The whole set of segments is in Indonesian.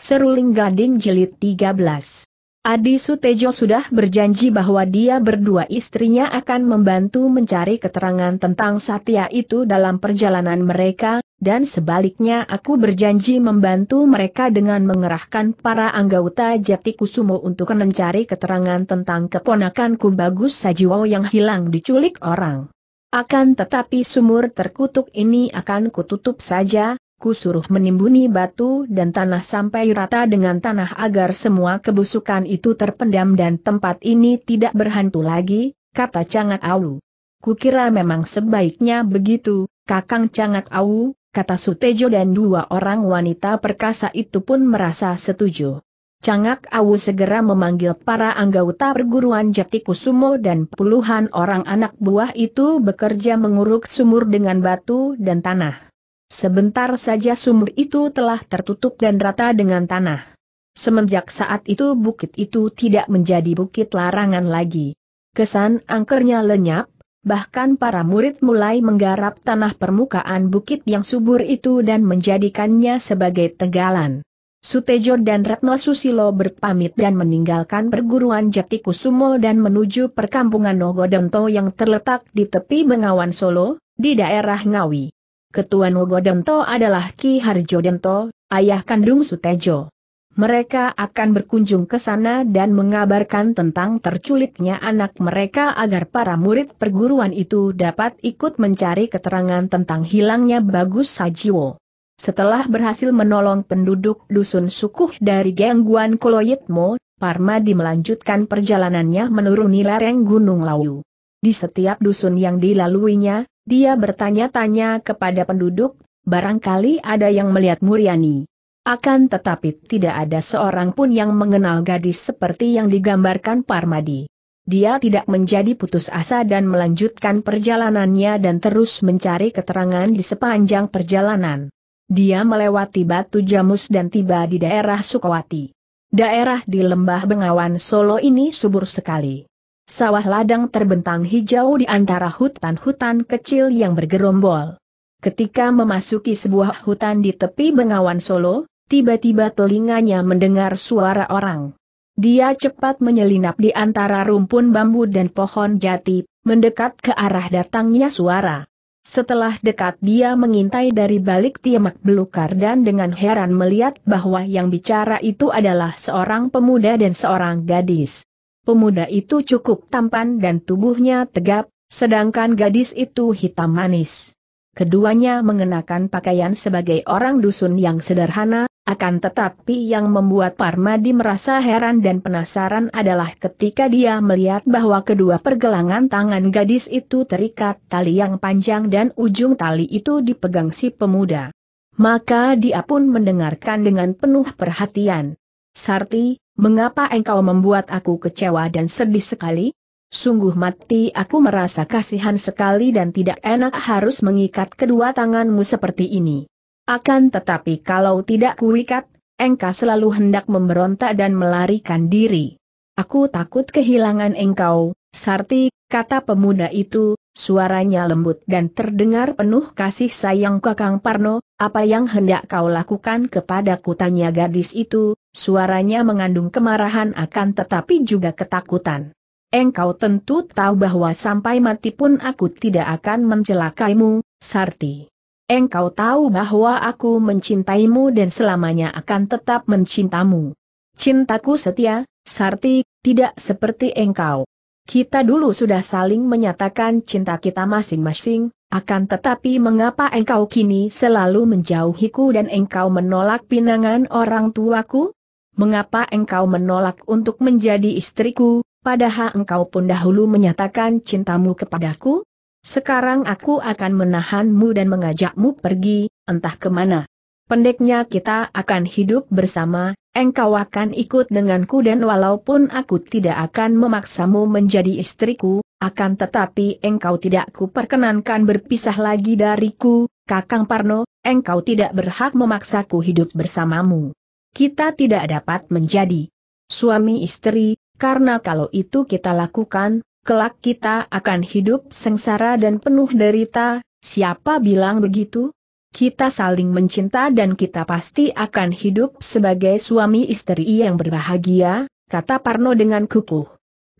Seruling Gading Jelit 13. Adi Sutejo sudah berjanji bahwa dia berdua istrinya akan membantu mencari keterangan tentang Satya itu dalam perjalanan mereka, dan sebaliknya aku berjanji membantu mereka dengan mengerahkan para anggota Jati Kusumo untuk mencari keterangan tentang keponakanku Bagus Sajiwo yang hilang diculik orang. Akan tetapi sumur terkutuk ini akan kututup saja, kusuruh menimbuni batu dan tanah sampai rata dengan tanah agar semua kebusukan itu terpendam dan tempat ini tidak berhantu lagi, kata Cangak Au. Kukira memang sebaiknya begitu, Kakang Cangak Awu, kata Sutejo dan dua orang wanita perkasa itu pun merasa setuju. Cangak Awu segera memanggil para anggota perguruan Jati Kusumo dan puluhan orang anak buah itu bekerja menguruk sumur dengan batu dan tanah. Sebentar saja sumur itu telah tertutup dan rata dengan tanah. Semenjak saat itu bukit itu tidak menjadi bukit larangan lagi. Kesan angkernya lenyap, bahkan para murid mulai menggarap tanah permukaan bukit yang subur itu dan menjadikannya sebagai tegalan. Sutejo dan Retno Susilo berpamit dan meninggalkan perguruan Jatikusumo kusumo dan menuju perkampungan Nogodonto yang terletak di tepi Bengawan Solo, di daerah Ngawi. Ketua Nogodento adalah Ki Harjo Dento, ayah kandung Sutejo. Mereka akan berkunjung ke sana dan mengabarkan tentang terculiknya anak mereka agar para murid perguruan itu dapat ikut mencari keterangan tentang hilangnya Bagus Sajiwo. Setelah berhasil menolong penduduk dusun sukuh dari gangguan Koloyitmo, Parmadi melanjutkan perjalanannya menuruni lereng Gunung Lawu. Di setiap dusun yang dilaluinya, dia bertanya-tanya kepada penduduk, barangkali ada yang melihat Muriani. Akan tetapi tidak ada seorang pun yang mengenal gadis seperti yang digambarkan Parmadi. Dia tidak menjadi putus asa dan melanjutkan perjalanannya dan terus mencari keterangan di sepanjang perjalanan. Dia melewati Batu Jamus dan tiba di daerah Sukawati. Daerah di lembah Bengawan Solo ini subur sekali. Sawah ladang terbentang hijau di antara hutan-hutan kecil yang bergerombol. Ketika memasuki sebuah hutan di tepi Bengawan Solo, tiba-tiba telinganya mendengar suara orang. Dia cepat menyelinap di antara rumpun bambu dan pohon jati, mendekat ke arah datangnya suara. Setelah dekat dia mengintai dari balik tiemak belukar dan dengan heran melihat bahwa yang bicara itu adalah seorang pemuda dan seorang gadis. Pemuda itu cukup tampan dan tubuhnya tegap, sedangkan gadis itu hitam manis. Keduanya mengenakan pakaian sebagai orang dusun yang sederhana, akan tetapi yang membuat Parmadi merasa heran dan penasaran adalah ketika dia melihat bahwa kedua pergelangan tangan gadis itu terikat tali yang panjang dan ujung tali itu dipegang si pemuda. Maka dia pun mendengarkan dengan penuh perhatian. Sarti, mengapa engkau membuat aku kecewa dan sedih sekali? Sungguh mati aku merasa kasihan sekali dan tidak enak harus mengikat kedua tanganmu seperti ini. Akan tetapi kalau tidak kuikat, engkau selalu hendak memberontak dan melarikan diri. Aku takut kehilangan engkau, Sarti, kata pemuda itu, suaranya lembut dan terdengar penuh kasih sayang Kakang Parno, apa yang hendak kau lakukan kepadaku tanya gadis itu, Suaranya mengandung kemarahan akan tetapi juga ketakutan. Engkau tentu tahu bahwa sampai mati pun aku tidak akan mencelakaimu, Sarti. Engkau tahu bahwa aku mencintaimu dan selamanya akan tetap mencintamu. Cintaku setia, Sarti, tidak seperti engkau. Kita dulu sudah saling menyatakan cinta kita masing-masing, akan tetapi mengapa engkau kini selalu menjauhiku dan engkau menolak pinangan orang tuaku? mengapa engkau menolak untuk menjadi istriku, padahal engkau pun dahulu menyatakan cintamu kepadaku? Sekarang aku akan menahanmu dan mengajakmu pergi, entah kemana. Pendeknya kita akan hidup bersama, engkau akan ikut denganku dan walaupun aku tidak akan memaksamu menjadi istriku, akan tetapi engkau tidak kuperkenankan berpisah lagi dariku, Kakang Parno, engkau tidak berhak memaksaku hidup bersamamu kita tidak dapat menjadi suami istri, karena kalau itu kita lakukan, kelak kita akan hidup sengsara dan penuh derita, siapa bilang begitu? Kita saling mencinta dan kita pasti akan hidup sebagai suami istri yang berbahagia, kata Parno dengan kukuh.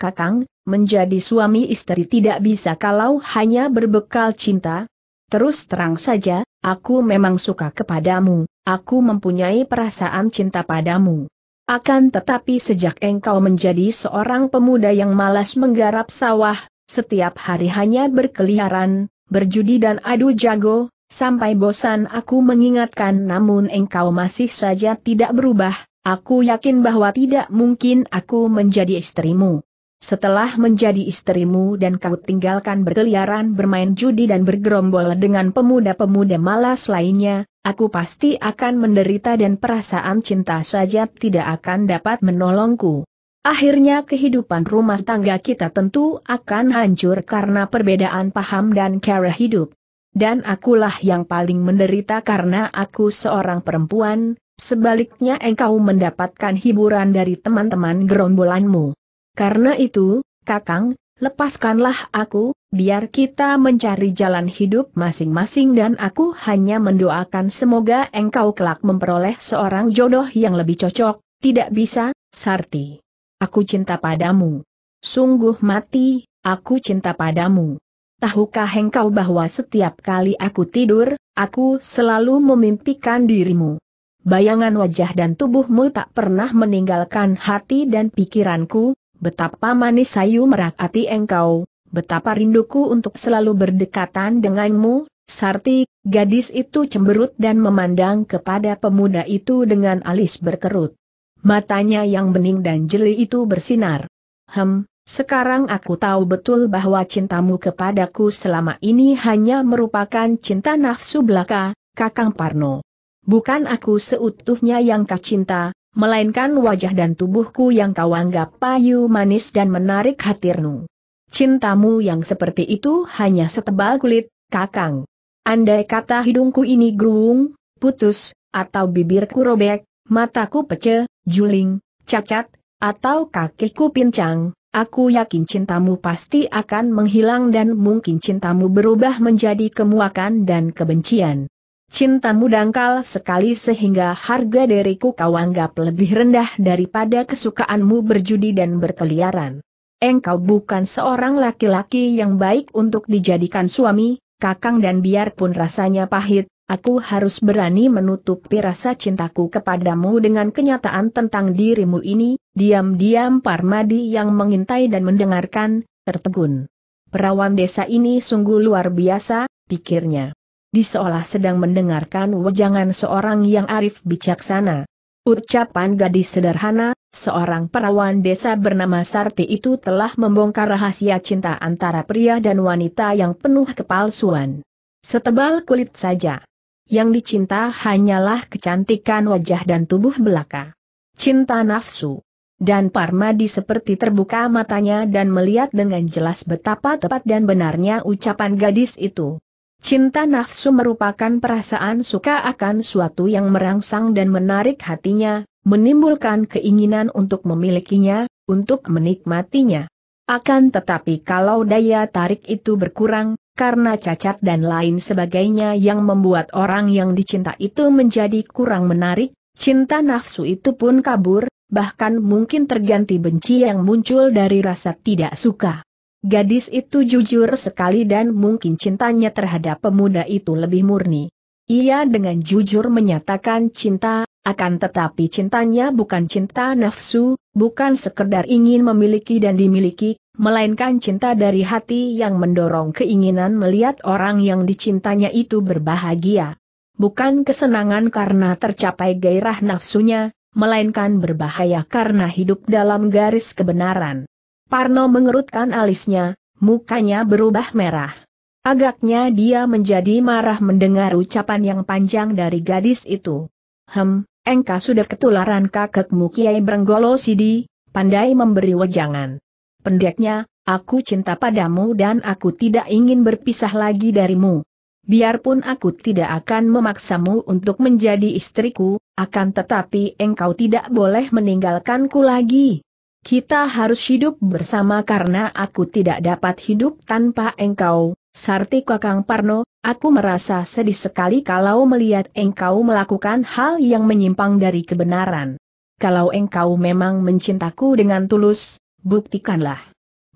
Kakang, menjadi suami istri tidak bisa kalau hanya berbekal cinta, Terus terang saja, aku memang suka kepadamu, aku mempunyai perasaan cinta padamu. Akan tetapi sejak engkau menjadi seorang pemuda yang malas menggarap sawah, setiap hari hanya berkeliaran, berjudi dan adu jago, sampai bosan aku mengingatkan namun engkau masih saja tidak berubah, aku yakin bahwa tidak mungkin aku menjadi istrimu. Setelah menjadi istrimu dan kau tinggalkan berkeliaran bermain judi dan bergerombol dengan pemuda-pemuda malas lainnya, aku pasti akan menderita dan perasaan cinta saja tidak akan dapat menolongku. Akhirnya kehidupan rumah tangga kita tentu akan hancur karena perbedaan paham dan cara hidup. Dan akulah yang paling menderita karena aku seorang perempuan, sebaliknya engkau mendapatkan hiburan dari teman-teman gerombolanmu. Karena itu, Kakang, lepaskanlah aku, biar kita mencari jalan hidup masing-masing dan aku hanya mendoakan semoga engkau kelak memperoleh seorang jodoh yang lebih cocok, tidak bisa, Sarti. Aku cinta padamu. Sungguh mati, aku cinta padamu. Tahukah engkau bahwa setiap kali aku tidur, aku selalu memimpikan dirimu. Bayangan wajah dan tubuhmu tak pernah meninggalkan hati dan pikiranku, Betapa manis sayu merakati engkau, betapa rinduku untuk selalu berdekatan denganmu, Sarti, gadis itu cemberut dan memandang kepada pemuda itu dengan alis berkerut. Matanya yang bening dan jeli itu bersinar. Hem, sekarang aku tahu betul bahwa cintamu kepadaku selama ini hanya merupakan cinta nafsu belaka, Kakang Parno. Bukan aku seutuhnya yang kacinta melainkan wajah dan tubuhku yang kau anggap payu manis dan menarik hatirmu, Cintamu yang seperti itu hanya setebal kulit, kakang. Andai kata hidungku ini gerung, putus, atau bibirku robek, mataku pece, juling, cacat, atau kakiku pincang, Aku yakin cintamu pasti akan menghilang dan mungkin cintamu berubah menjadi kemuakan dan kebencian. Cintamu dangkal sekali sehingga harga diriku kau anggap lebih rendah daripada kesukaanmu berjudi dan berkeliaran. Engkau bukan seorang laki-laki yang baik untuk dijadikan suami, kakang dan biarpun rasanya pahit, aku harus berani menutupi rasa cintaku kepadamu dengan kenyataan tentang dirimu ini, diam-diam Parmadi yang mengintai dan mendengarkan, tertegun. Perawan desa ini sungguh luar biasa, pikirnya di seolah sedang mendengarkan wejangan seorang yang arif bijaksana. Ucapan gadis sederhana, seorang perawan desa bernama Sarti itu telah membongkar rahasia cinta antara pria dan wanita yang penuh kepalsuan. Setebal kulit saja. Yang dicinta hanyalah kecantikan wajah dan tubuh belaka. Cinta nafsu. Dan Parmadi seperti terbuka matanya dan melihat dengan jelas betapa tepat dan benarnya ucapan gadis itu. Cinta nafsu merupakan perasaan suka akan suatu yang merangsang dan menarik hatinya, menimbulkan keinginan untuk memilikinya, untuk menikmatinya. Akan tetapi kalau daya tarik itu berkurang, karena cacat dan lain sebagainya yang membuat orang yang dicinta itu menjadi kurang menarik, cinta nafsu itu pun kabur, bahkan mungkin terganti benci yang muncul dari rasa tidak suka. Gadis itu jujur sekali dan mungkin cintanya terhadap pemuda itu lebih murni. Ia dengan jujur menyatakan cinta, akan tetapi cintanya bukan cinta nafsu, bukan sekedar ingin memiliki dan dimiliki, melainkan cinta dari hati yang mendorong keinginan melihat orang yang dicintanya itu berbahagia. Bukan kesenangan karena tercapai gairah nafsunya, melainkan berbahaya karena hidup dalam garis kebenaran. Parno mengerutkan alisnya, mukanya berubah merah. Agaknya dia menjadi marah mendengar ucapan yang panjang dari gadis itu. Hem, engka sudah ketularan kakekmu Kiai Brenggolo Sidi, pandai memberi wejangan. Pendeknya, aku cinta padamu dan aku tidak ingin berpisah lagi darimu. Biarpun aku tidak akan memaksamu untuk menjadi istriku, akan tetapi engkau tidak boleh meninggalkanku lagi. Kita harus hidup bersama karena aku tidak dapat hidup tanpa engkau, Sarti Kakang Parno, aku merasa sedih sekali kalau melihat engkau melakukan hal yang menyimpang dari kebenaran. Kalau engkau memang mencintaku dengan tulus, buktikanlah.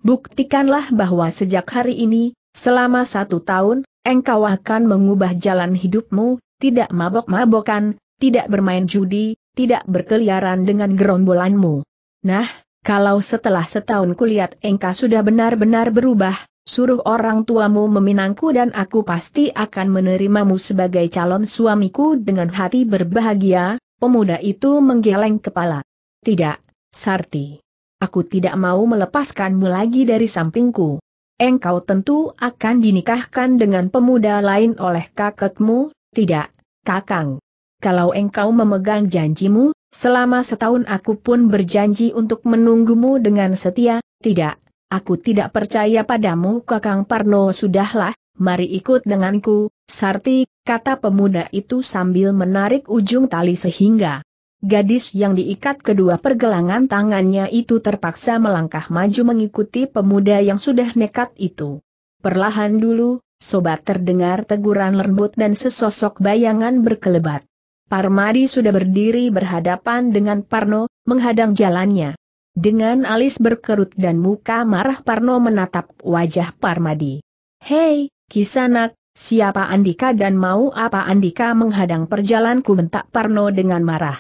Buktikanlah bahwa sejak hari ini, selama satu tahun, engkau akan mengubah jalan hidupmu, tidak mabok-mabokan, tidak bermain judi, tidak berkeliaran dengan gerombolanmu. Nah, kalau setelah setahun kulihat engkau sudah benar-benar berubah, suruh orang tuamu meminangku dan aku pasti akan menerimamu sebagai calon suamiku dengan hati berbahagia, pemuda itu menggeleng kepala. Tidak, Sarti. Aku tidak mau melepaskanmu lagi dari sampingku. Engkau tentu akan dinikahkan dengan pemuda lain oleh kakekmu, tidak, kakang. Kalau engkau memegang janjimu, Selama setahun aku pun berjanji untuk menunggumu dengan setia, tidak, aku tidak percaya padamu Kakang Parno sudahlah, mari ikut denganku, Sarti, kata pemuda itu sambil menarik ujung tali sehingga gadis yang diikat kedua pergelangan tangannya itu terpaksa melangkah maju mengikuti pemuda yang sudah nekat itu. Perlahan dulu, sobat terdengar teguran lembut dan sesosok bayangan berkelebat. Parmadi sudah berdiri berhadapan dengan Parno, menghadang jalannya. Dengan alis berkerut dan muka marah Parno menatap wajah Parmadi. Hei, kisanak, siapa Andika dan mau apa Andika menghadang perjalanku bentak Parno dengan marah.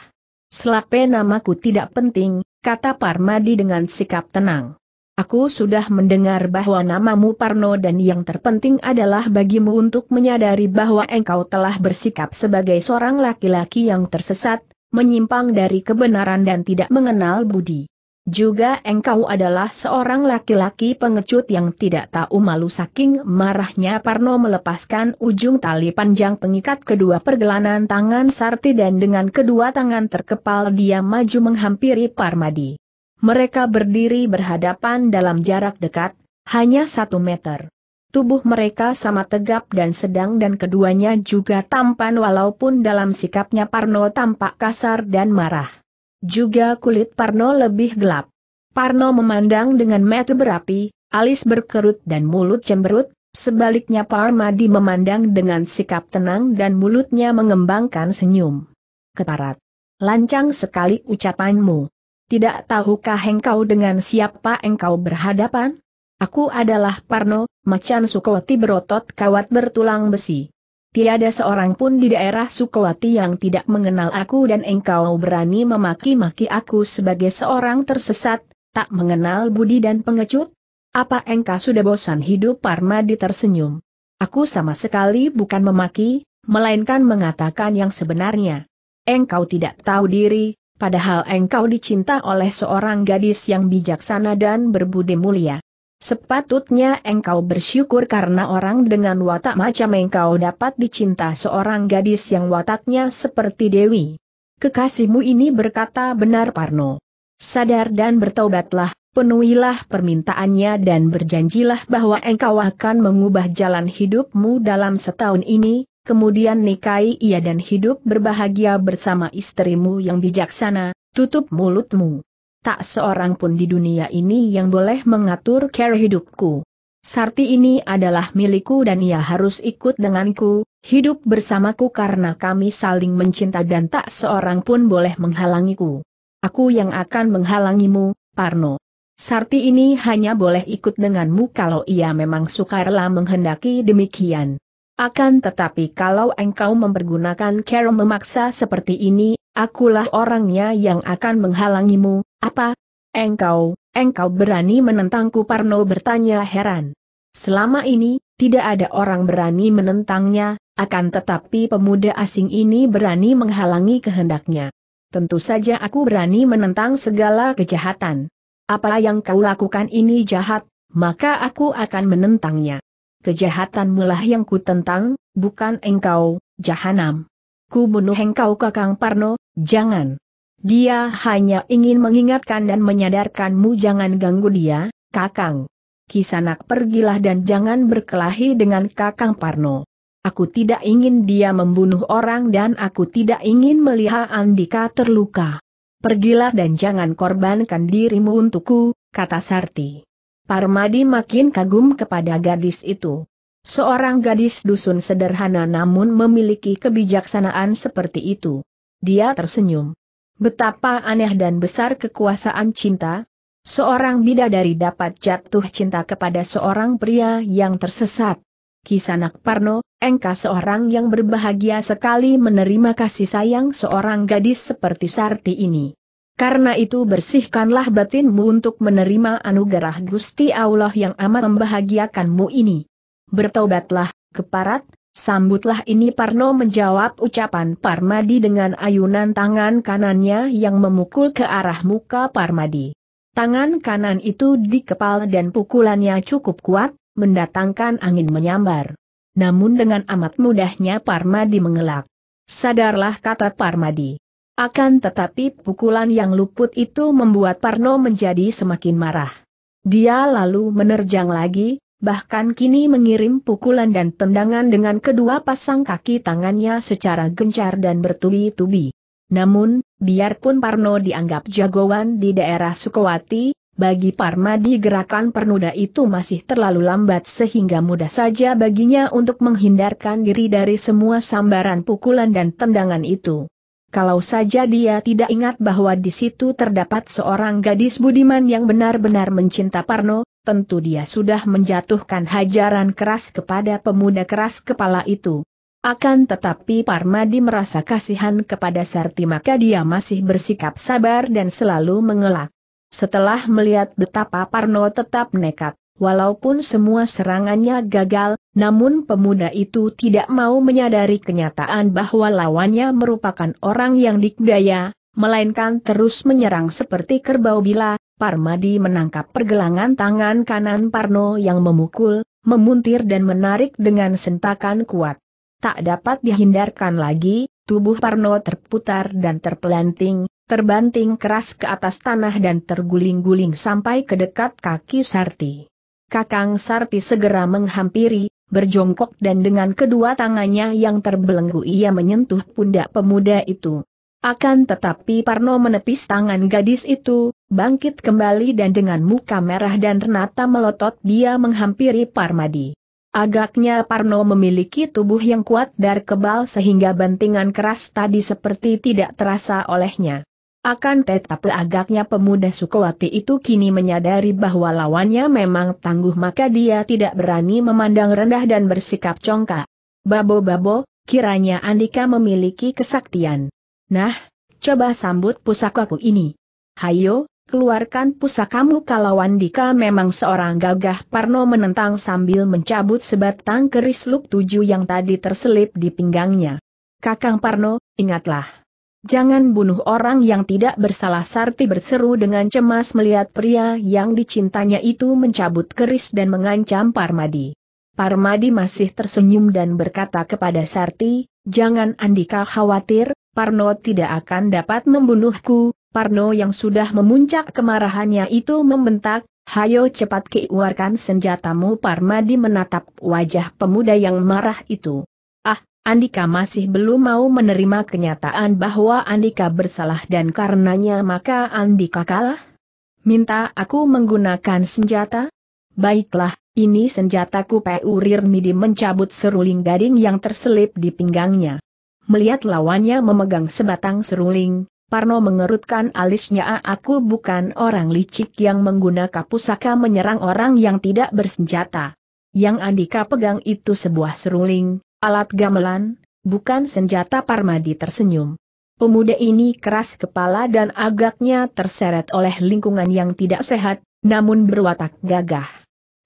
Selape namaku tidak penting, kata Parmadi dengan sikap tenang. Aku sudah mendengar bahwa namamu Parno dan yang terpenting adalah bagimu untuk menyadari bahwa engkau telah bersikap sebagai seorang laki-laki yang tersesat, menyimpang dari kebenaran dan tidak mengenal budi. Juga engkau adalah seorang laki-laki pengecut yang tidak tahu malu saking marahnya Parno melepaskan ujung tali panjang pengikat kedua pergelangan tangan Sarti dan dengan kedua tangan terkepal dia maju menghampiri Parmadi. Mereka berdiri berhadapan dalam jarak dekat, hanya satu meter. Tubuh mereka sama tegap dan sedang dan keduanya juga tampan walaupun dalam sikapnya Parno tampak kasar dan marah. Juga kulit Parno lebih gelap. Parno memandang dengan mata berapi, alis berkerut dan mulut cemberut, sebaliknya Parmadi memandang dengan sikap tenang dan mulutnya mengembangkan senyum. Ketarat. Lancang sekali ucapanmu. Tidak tahukah engkau dengan siapa engkau berhadapan? Aku adalah Parno, macan Sukowati berotot kawat bertulang besi. Tiada seorang pun di daerah Sukowati yang tidak mengenal aku dan engkau berani memaki-maki aku sebagai seorang tersesat, tak mengenal budi dan pengecut? Apa engkau sudah bosan hidup Parmadi tersenyum? Aku sama sekali bukan memaki, melainkan mengatakan yang sebenarnya. Engkau tidak tahu diri, padahal engkau dicinta oleh seorang gadis yang bijaksana dan berbudi mulia. Sepatutnya engkau bersyukur karena orang dengan watak macam engkau dapat dicinta seorang gadis yang wataknya seperti Dewi. Kekasihmu ini berkata benar Parno. Sadar dan bertobatlah, penuhilah permintaannya dan berjanjilah bahwa engkau akan mengubah jalan hidupmu dalam setahun ini, kemudian nikahi ia dan hidup berbahagia bersama istrimu yang bijaksana, tutup mulutmu. Tak seorang pun di dunia ini yang boleh mengatur care hidupku. Sarti ini adalah milikku dan ia harus ikut denganku, hidup bersamaku karena kami saling mencinta dan tak seorang pun boleh menghalangiku. Aku yang akan menghalangimu, Parno. Sarti ini hanya boleh ikut denganmu kalau ia memang sukarela menghendaki demikian. Akan tetapi kalau engkau mempergunakan cara memaksa seperti ini, akulah orangnya yang akan menghalangimu, apa? Engkau, engkau berani menentangku Parno bertanya heran. Selama ini, tidak ada orang berani menentangnya, akan tetapi pemuda asing ini berani menghalangi kehendaknya. Tentu saja aku berani menentang segala kejahatan. Apa yang kau lakukan ini jahat, maka aku akan menentangnya. Kejahatan mulah yang ku tentang, bukan engkau, jahanam. Ku bunuh engkau kakang Parno, jangan. Dia hanya ingin mengingatkan dan menyadarkanmu jangan ganggu dia, kakang. Kisanak pergilah dan jangan berkelahi dengan kakang Parno. Aku tidak ingin dia membunuh orang dan aku tidak ingin melihat Andika terluka. Pergilah dan jangan korbankan dirimu untukku, kata Sarti. Parmadi makin kagum kepada gadis itu. Seorang gadis dusun sederhana namun memiliki kebijaksanaan seperti itu. Dia tersenyum. Betapa aneh dan besar kekuasaan cinta. Seorang bidadari dapat jatuh cinta kepada seorang pria yang tersesat. Kisanak Parno, engkau seorang yang berbahagia sekali menerima kasih sayang seorang gadis seperti Sarti ini. Karena itu bersihkanlah batinmu untuk menerima anugerah Gusti Allah yang amat membahagiakanmu ini. Bertobatlah, keparat, sambutlah ini Parno menjawab ucapan Parmadi dengan ayunan tangan kanannya yang memukul ke arah muka Parmadi. Tangan kanan itu dikepal dan pukulannya cukup kuat, mendatangkan angin menyambar. Namun dengan amat mudahnya Parmadi mengelak. Sadarlah kata Parmadi. Akan tetapi pukulan yang luput itu membuat Parno menjadi semakin marah. Dia lalu menerjang lagi, bahkan kini mengirim pukulan dan tendangan dengan kedua pasang kaki tangannya secara gencar dan bertubi-tubi. Namun, biarpun Parno dianggap jagoan di daerah Sukowati, bagi Parmadi gerakan pernuda itu masih terlalu lambat sehingga mudah saja baginya untuk menghindarkan diri dari semua sambaran pukulan dan tendangan itu. Kalau saja dia tidak ingat bahwa di situ terdapat seorang gadis budiman yang benar-benar mencinta Parno, tentu dia sudah menjatuhkan hajaran keras kepada pemuda keras kepala itu. Akan tetapi Parmadi merasa kasihan kepada Sarti maka dia masih bersikap sabar dan selalu mengelak. Setelah melihat betapa Parno tetap nekat, Walaupun semua serangannya gagal, namun pemuda itu tidak mau menyadari kenyataan bahwa lawannya merupakan orang yang dikdaya, melainkan terus menyerang seperti kerbau bila, Parmadi menangkap pergelangan tangan kanan Parno yang memukul, memuntir dan menarik dengan sentakan kuat. Tak dapat dihindarkan lagi, tubuh Parno terputar dan terpelanting, terbanting keras ke atas tanah dan terguling-guling sampai ke dekat kaki Sarti. Kakang Sarti segera menghampiri, berjongkok dan dengan kedua tangannya yang terbelenggu ia menyentuh pundak pemuda itu. Akan tetapi Parno menepis tangan gadis itu, bangkit kembali dan dengan muka merah dan renata melotot dia menghampiri Parmadi. Agaknya Parno memiliki tubuh yang kuat dan kebal sehingga bantingan keras tadi seperti tidak terasa olehnya. Akan tetapi agaknya pemuda Sukowati itu kini menyadari bahwa lawannya memang tangguh maka dia tidak berani memandang rendah dan bersikap congkak. Babo-babo, kiranya Andika memiliki kesaktian. Nah, coba sambut pusakaku ini. Hayo, keluarkan pusakamu kalau Andika memang seorang gagah Parno menentang sambil mencabut sebatang keris luk tujuh yang tadi terselip di pinggangnya. Kakang Parno, ingatlah Jangan bunuh orang yang tidak bersalah Sarti berseru dengan cemas melihat pria yang dicintanya itu mencabut keris dan mengancam Parmadi. Parmadi masih tersenyum dan berkata kepada Sarti, jangan Andika khawatir, Parno tidak akan dapat membunuhku, Parno yang sudah memuncak kemarahannya itu membentak, hayo cepat keluarkan senjatamu Parmadi menatap wajah pemuda yang marah itu. Andika masih belum mau menerima kenyataan bahwa Andika bersalah dan karenanya maka Andika kalah? Minta aku menggunakan senjata? Baiklah, ini senjataku P.U. Midi mencabut seruling gading yang terselip di pinggangnya. Melihat lawannya memegang sebatang seruling, Parno mengerutkan alisnya aku bukan orang licik yang menggunakan pusaka menyerang orang yang tidak bersenjata. Yang Andika pegang itu sebuah seruling, alat gamelan, bukan senjata Parmadi tersenyum. Pemuda ini keras kepala dan agaknya terseret oleh lingkungan yang tidak sehat, namun berwatak gagah.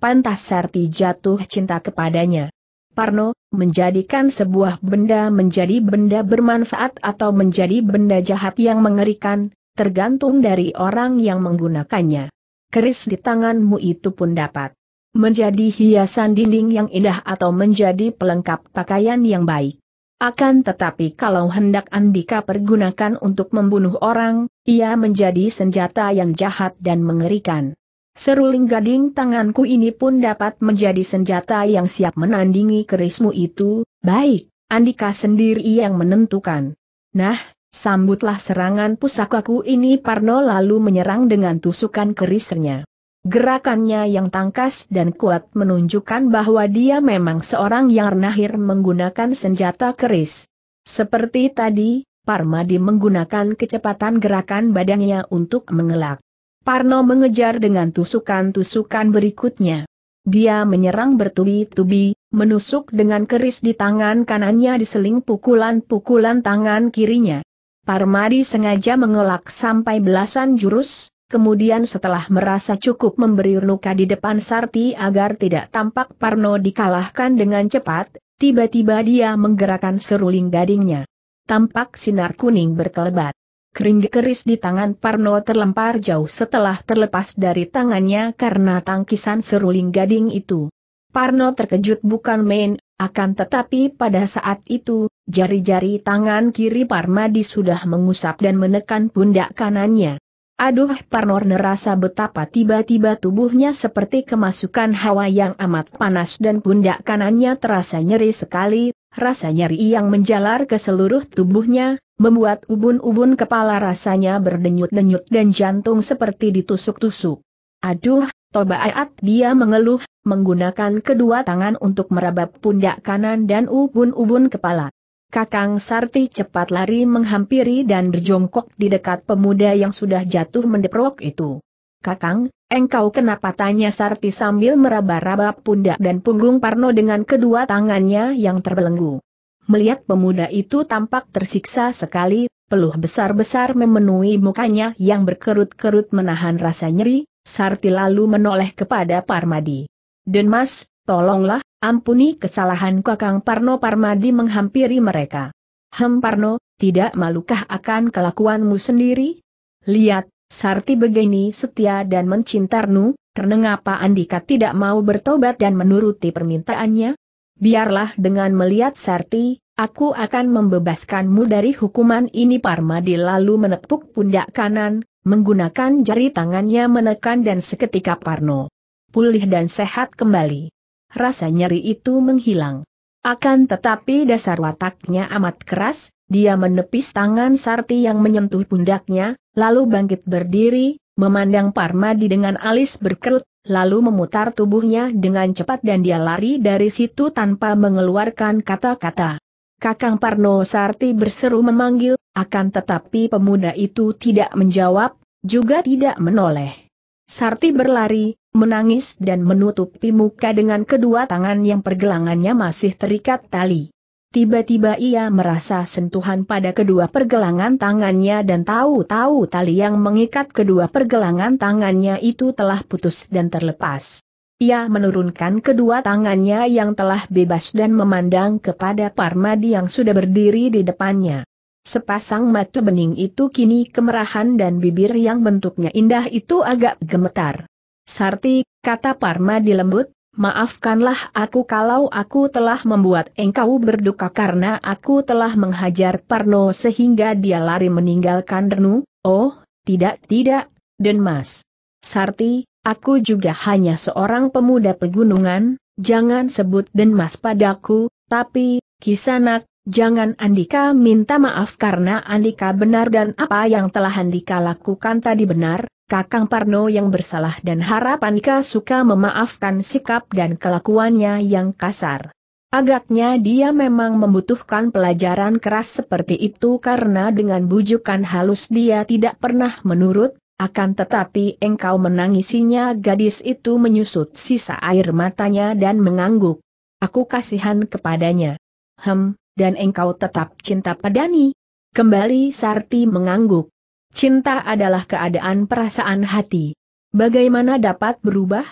Pantas Sarti jatuh cinta kepadanya. Parno, menjadikan sebuah benda menjadi benda bermanfaat atau menjadi benda jahat yang mengerikan, tergantung dari orang yang menggunakannya. Keris di tanganmu itu pun dapat menjadi hiasan dinding yang indah atau menjadi pelengkap pakaian yang baik. Akan tetapi kalau hendak Andika pergunakan untuk membunuh orang, ia menjadi senjata yang jahat dan mengerikan. Seruling gading tanganku ini pun dapat menjadi senjata yang siap menandingi kerismu itu, baik, Andika sendiri yang menentukan. Nah, sambutlah serangan pusakaku ini Parno lalu menyerang dengan tusukan kerisnya. Gerakannya yang tangkas dan kuat menunjukkan bahwa dia memang seorang yang renahir menggunakan senjata keris. Seperti tadi, Parmadi menggunakan kecepatan gerakan badannya untuk mengelak. Parno mengejar dengan tusukan-tusukan berikutnya. Dia menyerang bertubi-tubi, menusuk dengan keris di tangan kanannya diseling pukulan-pukulan tangan kirinya. Parmadi sengaja mengelak sampai belasan jurus, Kemudian setelah merasa cukup memberi luka di depan Sarti agar tidak tampak Parno dikalahkan dengan cepat, tiba-tiba dia menggerakkan seruling gadingnya. Tampak sinar kuning berkelebat. Kering keris di tangan Parno terlempar jauh setelah terlepas dari tangannya karena tangkisan seruling gading itu. Parno terkejut bukan main, akan tetapi pada saat itu, jari-jari tangan kiri Parmadi sudah mengusap dan menekan pundak kanannya. Aduh Parnor nerasa betapa tiba-tiba tubuhnya seperti kemasukan hawa yang amat panas dan pundak kanannya terasa nyeri sekali, rasa nyeri yang menjalar ke seluruh tubuhnya, membuat ubun-ubun kepala rasanya berdenyut-denyut dan jantung seperti ditusuk-tusuk. Aduh, Tobaat dia mengeluh, menggunakan kedua tangan untuk merabap pundak kanan dan ubun-ubun kepala. Kakang Sarti cepat lari menghampiri dan berjongkok di dekat pemuda yang sudah jatuh mendeprok itu. Kakang, engkau kenapa tanya Sarti sambil meraba-raba pundak dan punggung Parno dengan kedua tangannya yang terbelenggu. Melihat pemuda itu tampak tersiksa sekali, peluh besar-besar memenuhi mukanya yang berkerut-kerut menahan rasa nyeri, Sarti lalu menoleh kepada Parmadi. Denmas, Tolonglah, ampuni kesalahan Kakang Parno Parmadi menghampiri mereka. Hem Parno, tidak malukah akan kelakuanmu sendiri? Lihat, Sarti begini setia dan mencintarnu, kenapa Andika tidak mau bertobat dan menuruti permintaannya? Biarlah dengan melihat Sarti, aku akan membebaskanmu dari hukuman ini Parmadi lalu menepuk pundak kanan, menggunakan jari tangannya menekan dan seketika Parno pulih dan sehat kembali rasa nyeri itu menghilang. Akan tetapi dasar wataknya amat keras, dia menepis tangan Sarti yang menyentuh pundaknya, lalu bangkit berdiri, memandang Parmadi dengan alis berkerut, lalu memutar tubuhnya dengan cepat dan dia lari dari situ tanpa mengeluarkan kata-kata. Kakang Parno Sarti berseru memanggil, akan tetapi pemuda itu tidak menjawab, juga tidak menoleh. Sarti berlari, menangis dan menutupi muka dengan kedua tangan yang pergelangannya masih terikat tali. Tiba-tiba ia merasa sentuhan pada kedua pergelangan tangannya dan tahu-tahu tali yang mengikat kedua pergelangan tangannya itu telah putus dan terlepas. Ia menurunkan kedua tangannya yang telah bebas dan memandang kepada Parmadi yang sudah berdiri di depannya. Sepasang mata bening itu kini kemerahan dan bibir yang bentuknya indah itu agak gemetar. Sarti, kata Parma di lembut, maafkanlah aku kalau aku telah membuat engkau berduka karena aku telah menghajar Parno sehingga dia lari meninggalkan Denu. oh, tidak tidak, Denmas. Sarti, aku juga hanya seorang pemuda pegunungan, jangan sebut Denmas padaku, tapi, kisanak, Jangan Andika minta maaf karena Andika benar dan apa yang telah Andika lakukan tadi benar, Kakang Parno yang bersalah dan harapan Ika suka memaafkan sikap dan kelakuannya yang kasar. Agaknya dia memang membutuhkan pelajaran keras seperti itu karena dengan bujukan halus dia tidak pernah menurut, akan tetapi engkau menangisinya gadis itu menyusut sisa air matanya dan mengangguk. Aku kasihan kepadanya. Hem, dan engkau tetap cinta padani. Kembali Sarti mengangguk. Cinta adalah keadaan perasaan hati. Bagaimana dapat berubah?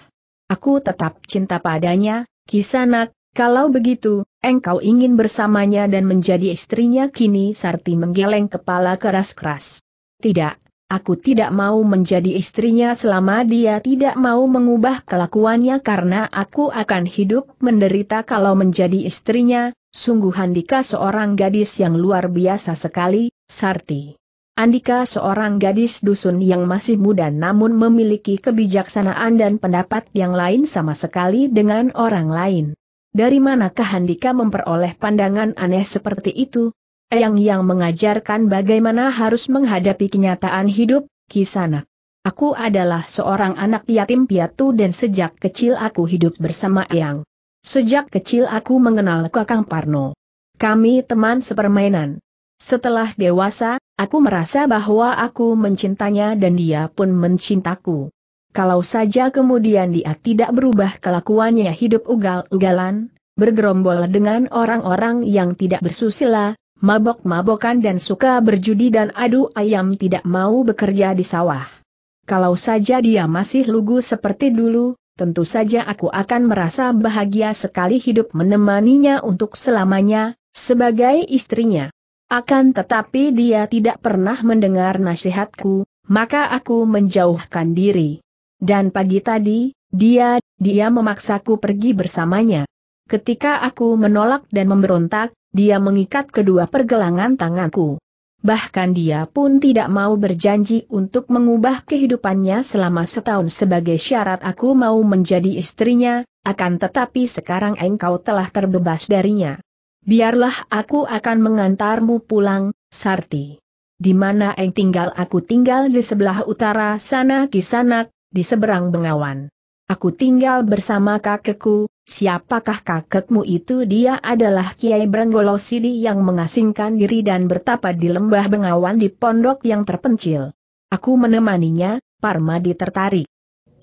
Aku tetap cinta padanya, Kisanak, kalau begitu, engkau ingin bersamanya dan menjadi istrinya kini Sarti menggeleng kepala keras-keras. Tidak, aku tidak mau menjadi istrinya selama dia tidak mau mengubah kelakuannya karena aku akan hidup menderita kalau menjadi istrinya, sungguh Handika seorang gadis yang luar biasa sekali, Sarti. Andika seorang gadis dusun yang masih muda namun memiliki kebijaksanaan dan pendapat yang lain sama sekali dengan orang lain. Dari manakah Andika memperoleh pandangan aneh seperti itu? Eyang yang mengajarkan bagaimana harus menghadapi kenyataan hidup, kisanak. Aku adalah seorang anak yatim piatu dan sejak kecil aku hidup bersama Eyang. Sejak kecil aku mengenal Kakang Parno. Kami teman sepermainan. Setelah dewasa, Aku merasa bahwa aku mencintanya dan dia pun mencintaku. Kalau saja kemudian dia tidak berubah kelakuannya hidup ugal-ugalan, bergerombol dengan orang-orang yang tidak bersusila, mabok-mabokan dan suka berjudi dan adu ayam tidak mau bekerja di sawah. Kalau saja dia masih lugu seperti dulu, tentu saja aku akan merasa bahagia sekali hidup menemaninya untuk selamanya, sebagai istrinya. Akan tetapi dia tidak pernah mendengar nasihatku, maka aku menjauhkan diri. Dan pagi tadi, dia, dia memaksaku pergi bersamanya. Ketika aku menolak dan memberontak, dia mengikat kedua pergelangan tanganku. Bahkan dia pun tidak mau berjanji untuk mengubah kehidupannya selama setahun sebagai syarat aku mau menjadi istrinya, akan tetapi sekarang engkau telah terbebas darinya. Biarlah aku akan mengantarmu pulang, Sarti. Di mana Eng tinggal aku tinggal di sebelah utara sana kisanak, di seberang bengawan. Aku tinggal bersama kakekku, siapakah kakekmu itu dia adalah Kiai Brenggolo Sidi yang mengasingkan diri dan bertapa di lembah bengawan di pondok yang terpencil. Aku menemaninya, Parmadi tertarik.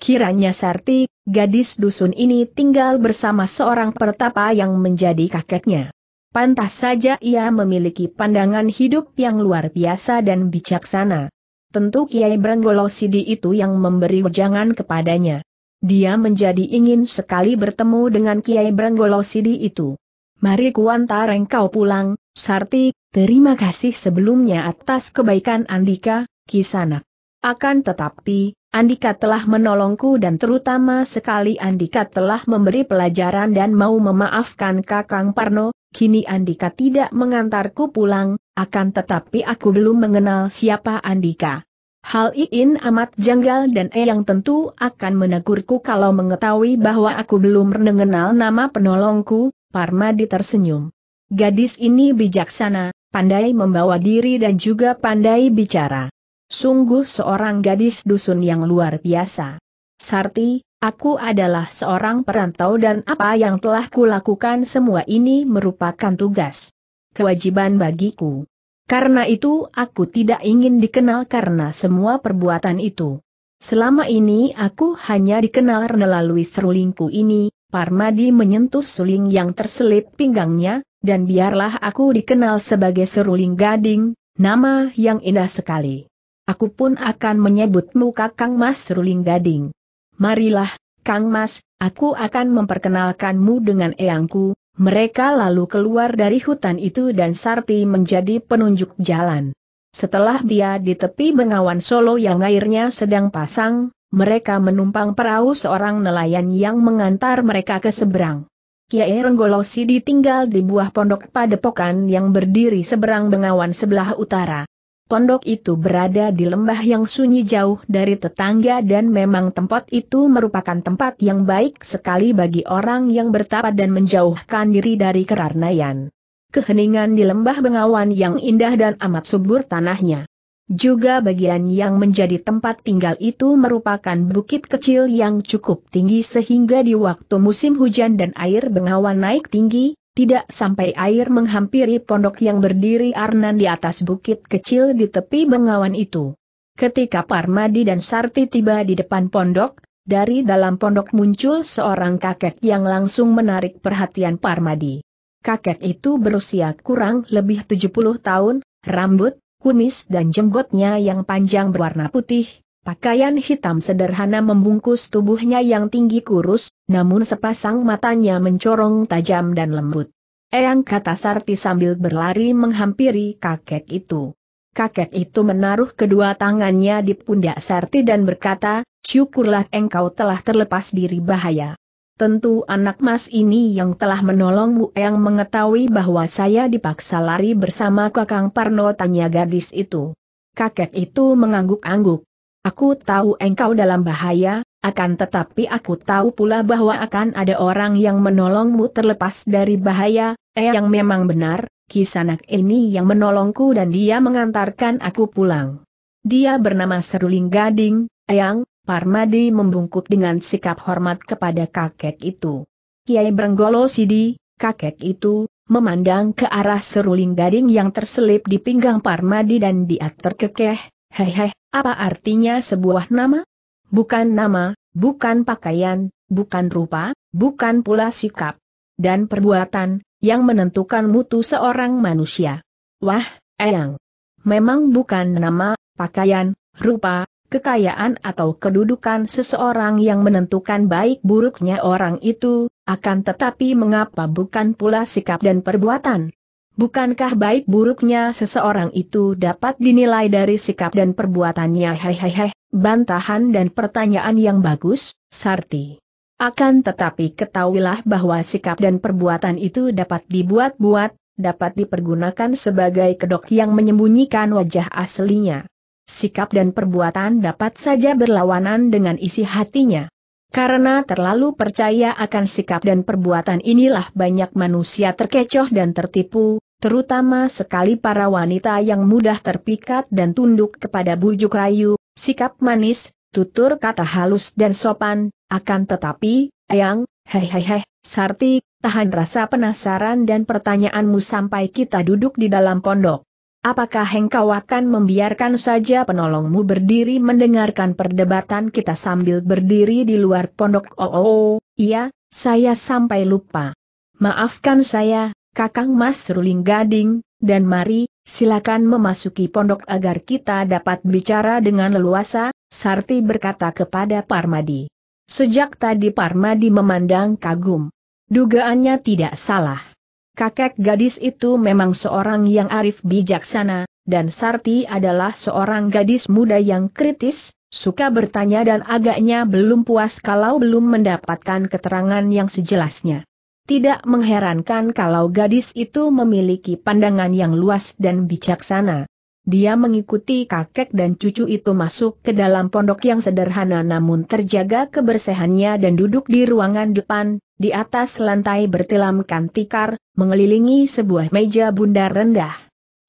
Kiranya Sarti, gadis dusun ini tinggal bersama seorang pertapa yang menjadi kakeknya. Pantas saja ia memiliki pandangan hidup yang luar biasa dan bijaksana. Tentu Kiai Branggolo Sidi itu yang memberi wejangan kepadanya. Dia menjadi ingin sekali bertemu dengan Kiai Branggolo Sidi itu. Mari kuantar engkau pulang, Sarti, terima kasih sebelumnya atas kebaikan Andika, Kisanak. Akan tetapi, Andika telah menolongku dan terutama sekali Andika telah memberi pelajaran dan mau memaafkan Kakang Parno, Kini Andika tidak mengantarku pulang, akan tetapi aku belum mengenal siapa Andika. Hal ini amat janggal dan Eyang tentu akan menegurku kalau mengetahui bahwa aku belum mengenal nama penolongku, Parmadi tersenyum. Gadis ini bijaksana, pandai membawa diri dan juga pandai bicara. Sungguh seorang gadis dusun yang luar biasa. Sarti, aku adalah seorang perantau dan apa yang telah kulakukan semua ini merupakan tugas. Kewajiban bagiku. Karena itu aku tidak ingin dikenal karena semua perbuatan itu. Selama ini aku hanya dikenal melalui serulingku ini, Parmadi menyentuh suling yang terselip pinggangnya, dan biarlah aku dikenal sebagai seruling gading, nama yang indah sekali. Aku pun akan menyebutmu kakang mas seruling gading marilah, Kang Mas, aku akan memperkenalkanmu dengan eyangku, mereka lalu keluar dari hutan itu dan Sarti menjadi penunjuk jalan. Setelah dia di tepi bengawan Solo yang airnya sedang pasang, mereka menumpang perahu seorang nelayan yang mengantar mereka ke seberang. Kiai Renggolosi ditinggal di buah pondok padepokan yang berdiri seberang bengawan sebelah utara. Pondok itu berada di lembah yang sunyi jauh dari tetangga dan memang tempat itu merupakan tempat yang baik sekali bagi orang yang bertapa dan menjauhkan diri dari kerarnayan. Keheningan di lembah bengawan yang indah dan amat subur tanahnya. Juga bagian yang menjadi tempat tinggal itu merupakan bukit kecil yang cukup tinggi sehingga di waktu musim hujan dan air bengawan naik tinggi, tidak sampai air menghampiri pondok yang berdiri Arnan di atas bukit kecil di tepi bengawan itu. Ketika Parmadi dan Sarti tiba di depan pondok, dari dalam pondok muncul seorang kakek yang langsung menarik perhatian Parmadi. Kakek itu berusia kurang lebih 70 tahun, rambut, kumis dan jenggotnya yang panjang berwarna putih, Pakaian hitam sederhana membungkus tubuhnya yang tinggi kurus, namun sepasang matanya mencorong tajam dan lembut. Eyang kata Sarti sambil berlari menghampiri kakek itu. Kakek itu menaruh kedua tangannya di pundak Sarti dan berkata, syukurlah engkau telah terlepas dari bahaya. Tentu anak mas ini yang telah menolongmu yang mengetahui bahwa saya dipaksa lari bersama kakang Parno tanya gadis itu. Kakek itu mengangguk-angguk. Aku tahu engkau dalam bahaya, akan tetapi aku tahu pula bahwa akan ada orang yang menolongmu terlepas dari bahaya, eh yang memang benar, kisanak ini yang menolongku dan dia mengantarkan aku pulang. Dia bernama Seruling Gading, Eyang, Parmadi membungkuk dengan sikap hormat kepada kakek itu. Kiai Brenggolo Sidi, kakek itu, memandang ke arah Seruling Gading yang terselip di pinggang Parmadi dan dia terkekeh, hehehe, apa artinya sebuah nama? Bukan nama, bukan pakaian, bukan rupa, bukan pula sikap. Dan perbuatan, yang menentukan mutu seorang manusia. Wah, Eyang. Memang bukan nama, pakaian, rupa, kekayaan atau kedudukan seseorang yang menentukan baik buruknya orang itu, akan tetapi mengapa bukan pula sikap dan perbuatan? Bukankah baik buruknya seseorang itu dapat dinilai dari sikap dan perbuatannya hehehe, bantahan dan pertanyaan yang bagus, Sarti. Akan tetapi ketahuilah bahwa sikap dan perbuatan itu dapat dibuat-buat, dapat dipergunakan sebagai kedok yang menyembunyikan wajah aslinya. Sikap dan perbuatan dapat saja berlawanan dengan isi hatinya. Karena terlalu percaya akan sikap dan perbuatan inilah banyak manusia terkecoh dan tertipu, terutama sekali para wanita yang mudah terpikat dan tunduk kepada bujuk rayu, sikap manis, tutur kata halus dan sopan, akan tetapi, yang, hehehe, Sarti, tahan rasa penasaran dan pertanyaanmu sampai kita duduk di dalam pondok. Apakah engkau akan membiarkan saja penolongmu berdiri mendengarkan perdebatan kita sambil berdiri di luar pondok? Oh, oh, oh iya, saya sampai lupa. Maafkan saya, Kakang Mas Ruling Gading, dan mari, silakan memasuki pondok agar kita dapat bicara dengan leluasa, Sarti berkata kepada Parmadi. Sejak tadi Parmadi memandang kagum. Dugaannya tidak salah kakek gadis itu memang seorang yang arif bijaksana, dan Sarti adalah seorang gadis muda yang kritis, suka bertanya dan agaknya belum puas kalau belum mendapatkan keterangan yang sejelasnya. Tidak mengherankan kalau gadis itu memiliki pandangan yang luas dan bijaksana. Dia mengikuti kakek dan cucu itu masuk ke dalam pondok yang sederhana namun terjaga kebersihannya dan duduk di ruangan depan, di atas lantai bertilamkan tikar, mengelilingi sebuah meja bundar rendah.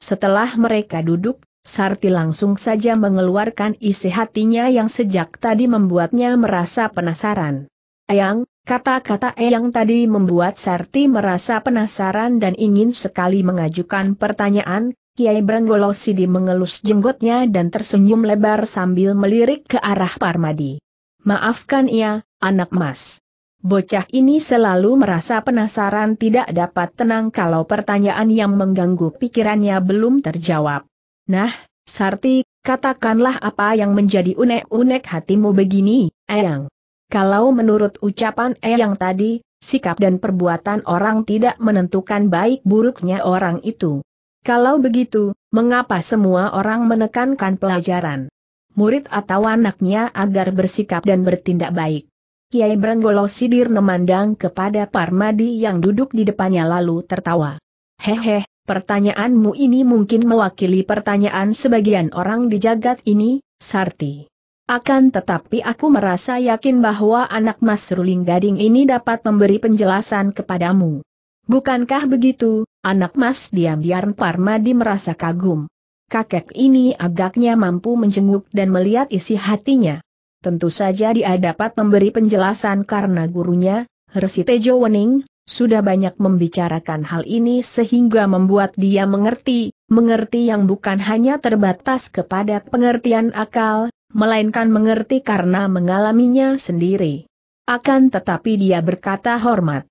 Setelah mereka duduk, Sarti langsung saja mengeluarkan isi hatinya yang sejak tadi membuatnya merasa penasaran. Ayang, kata-kata Ayang tadi membuat Sarti merasa penasaran dan ingin sekali mengajukan pertanyaan, Kiai Branggolo Sidi mengelus jenggotnya dan tersenyum lebar sambil melirik ke arah Parmadi. Maafkan ia, anak mas. Bocah ini selalu merasa penasaran tidak dapat tenang kalau pertanyaan yang mengganggu pikirannya belum terjawab. Nah, Sarti, katakanlah apa yang menjadi unek-unek hatimu begini, Eyang. Kalau menurut ucapan Eyang tadi, sikap dan perbuatan orang tidak menentukan baik buruknya orang itu. Kalau begitu, mengapa semua orang menekankan pelajaran murid atau anaknya agar bersikap dan bertindak baik? Kiai Brenggolo Sidir memandang kepada Parmadi yang duduk di depannya lalu tertawa. Hehe, pertanyaanmu ini mungkin mewakili pertanyaan sebagian orang di jagat ini, Sarti. Akan tetapi aku merasa yakin bahwa anak Mas Ruling Gading ini dapat memberi penjelasan kepadamu. Bukankah begitu, anak mas diam-diam Parmadi merasa kagum. Kakek ini agaknya mampu menjenguk dan melihat isi hatinya. Tentu saja dia dapat memberi penjelasan karena gurunya, Resi Tejo Wening, sudah banyak membicarakan hal ini sehingga membuat dia mengerti, mengerti yang bukan hanya terbatas kepada pengertian akal, melainkan mengerti karena mengalaminya sendiri. Akan tetapi dia berkata hormat.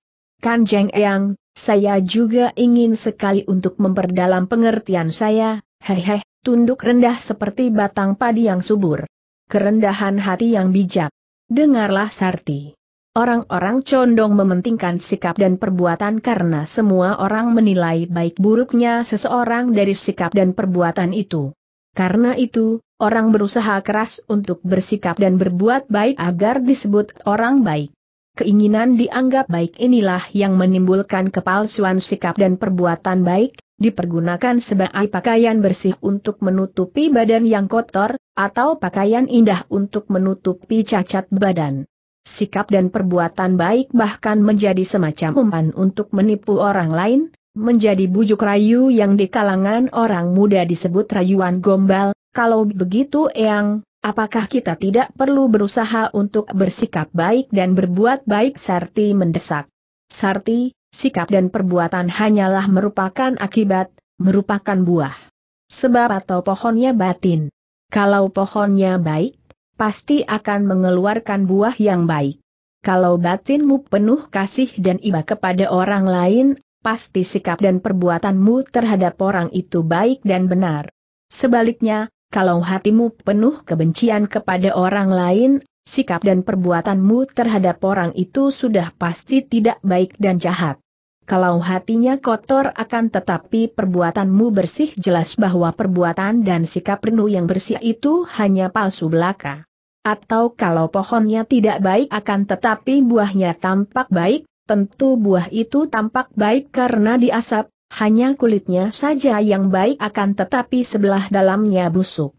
Kanjeng Eyang, saya juga ingin sekali untuk memperdalam pengertian saya, hehe, tunduk rendah seperti batang padi yang subur. Kerendahan hati yang bijak. Dengarlah Sarti. Orang-orang condong mementingkan sikap dan perbuatan karena semua orang menilai baik buruknya seseorang dari sikap dan perbuatan itu. Karena itu, orang berusaha keras untuk bersikap dan berbuat baik agar disebut orang baik keinginan dianggap baik inilah yang menimbulkan kepalsuan sikap dan perbuatan baik, dipergunakan sebagai pakaian bersih untuk menutupi badan yang kotor, atau pakaian indah untuk menutupi cacat badan. Sikap dan perbuatan baik bahkan menjadi semacam umpan untuk menipu orang lain, menjadi bujuk rayu yang di kalangan orang muda disebut rayuan gombal, kalau begitu Yang. Apakah kita tidak perlu berusaha untuk bersikap baik dan berbuat baik Sarti mendesak? Sarti, sikap dan perbuatan hanyalah merupakan akibat, merupakan buah. Sebab atau pohonnya batin. Kalau pohonnya baik, pasti akan mengeluarkan buah yang baik. Kalau batinmu penuh kasih dan iba kepada orang lain, pasti sikap dan perbuatanmu terhadap orang itu baik dan benar. Sebaliknya, kalau hatimu penuh kebencian kepada orang lain, sikap dan perbuatanmu terhadap orang itu sudah pasti tidak baik dan jahat. Kalau hatinya kotor akan tetapi perbuatanmu bersih jelas bahwa perbuatan dan sikap penuh yang bersih itu hanya palsu belaka. Atau kalau pohonnya tidak baik akan tetapi buahnya tampak baik, tentu buah itu tampak baik karena diasap, hanya kulitnya saja yang baik akan tetapi sebelah dalamnya busuk.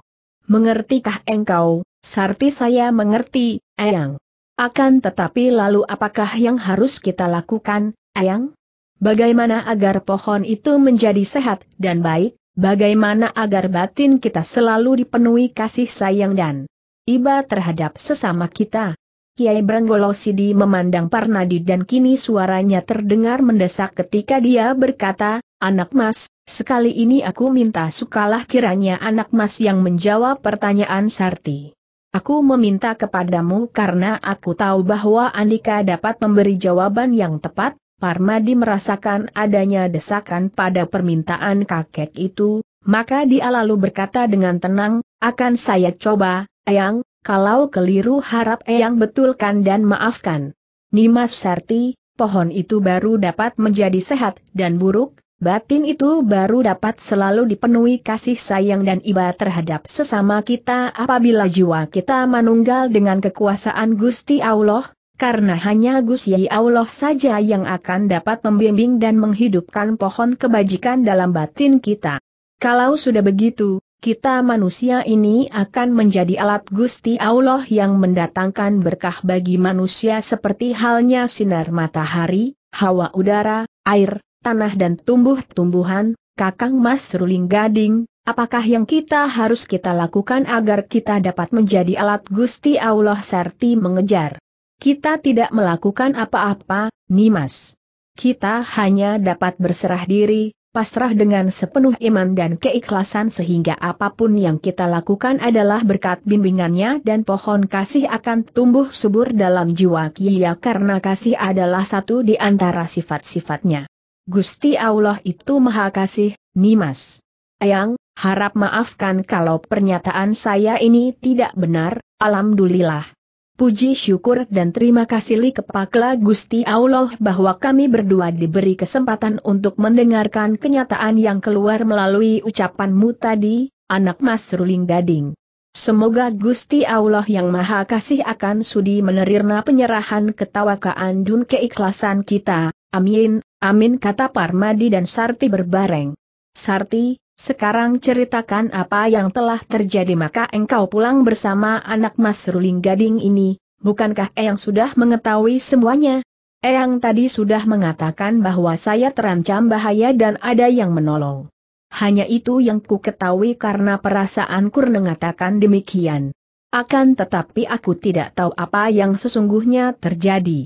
Mengertikah engkau, Sarti saya mengerti, Ayang. Akan tetapi lalu apakah yang harus kita lakukan, Ayang? Bagaimana agar pohon itu menjadi sehat dan baik, bagaimana agar batin kita selalu dipenuhi kasih sayang dan iba terhadap sesama kita, Kiai Brenggolo Sidi memandang Parnadi dan kini suaranya terdengar mendesak ketika dia berkata, Anak mas, sekali ini aku minta sukalah kiranya anak mas yang menjawab pertanyaan Sarti. Aku meminta kepadamu karena aku tahu bahwa Andika dapat memberi jawaban yang tepat, Parmadi merasakan adanya desakan pada permintaan kakek itu, maka dia lalu berkata dengan tenang, akan saya coba, ayang. Kalau keliru harap Eyang betulkan dan maafkan. Nimas Sarti, pohon itu baru dapat menjadi sehat dan buruk, batin itu baru dapat selalu dipenuhi kasih sayang dan iba terhadap sesama kita apabila jiwa kita manunggal dengan kekuasaan Gusti Allah, karena hanya Gusti Allah saja yang akan dapat membimbing dan menghidupkan pohon kebajikan dalam batin kita. Kalau sudah begitu, kita manusia ini akan menjadi alat Gusti Allah yang mendatangkan berkah bagi manusia seperti halnya sinar matahari, hawa udara, air, tanah dan tumbuh-tumbuhan, Kakang Mas Ruling Gading, apakah yang kita harus kita lakukan agar kita dapat menjadi alat Gusti Allah serti mengejar? Kita tidak melakukan apa-apa, Nimas. Kita hanya dapat berserah diri, pasrah dengan sepenuh iman dan keikhlasan sehingga apapun yang kita lakukan adalah berkat bimbingannya dan pohon kasih akan tumbuh subur dalam jiwa Kia karena kasih adalah satu di antara sifat-sifatnya. Gusti Allah itu maha kasih, Nimas. Ayang, harap maafkan kalau pernyataan saya ini tidak benar, alhamdulillah. Puji syukur dan terima kasih li kepakla Gusti Allah bahwa kami berdua diberi kesempatan untuk mendengarkan kenyataan yang keluar melalui ucapanmu tadi, anak mas Ruling Gading. Semoga Gusti Allah yang Maha Kasih akan sudi menerima penyerahan ketawakaan dun keikhlasan kita, amin, amin kata Parmadi dan Sarti berbareng. Sarti, sekarang ceritakan apa yang telah terjadi maka engkau pulang bersama anak mas ruling gading ini, bukankah Eyang sudah mengetahui semuanya? Eyang tadi sudah mengatakan bahwa saya terancam bahaya dan ada yang menolong. Hanya itu yang ku ketahui karena perasaanku mengatakan demikian. Akan tetapi aku tidak tahu apa yang sesungguhnya terjadi.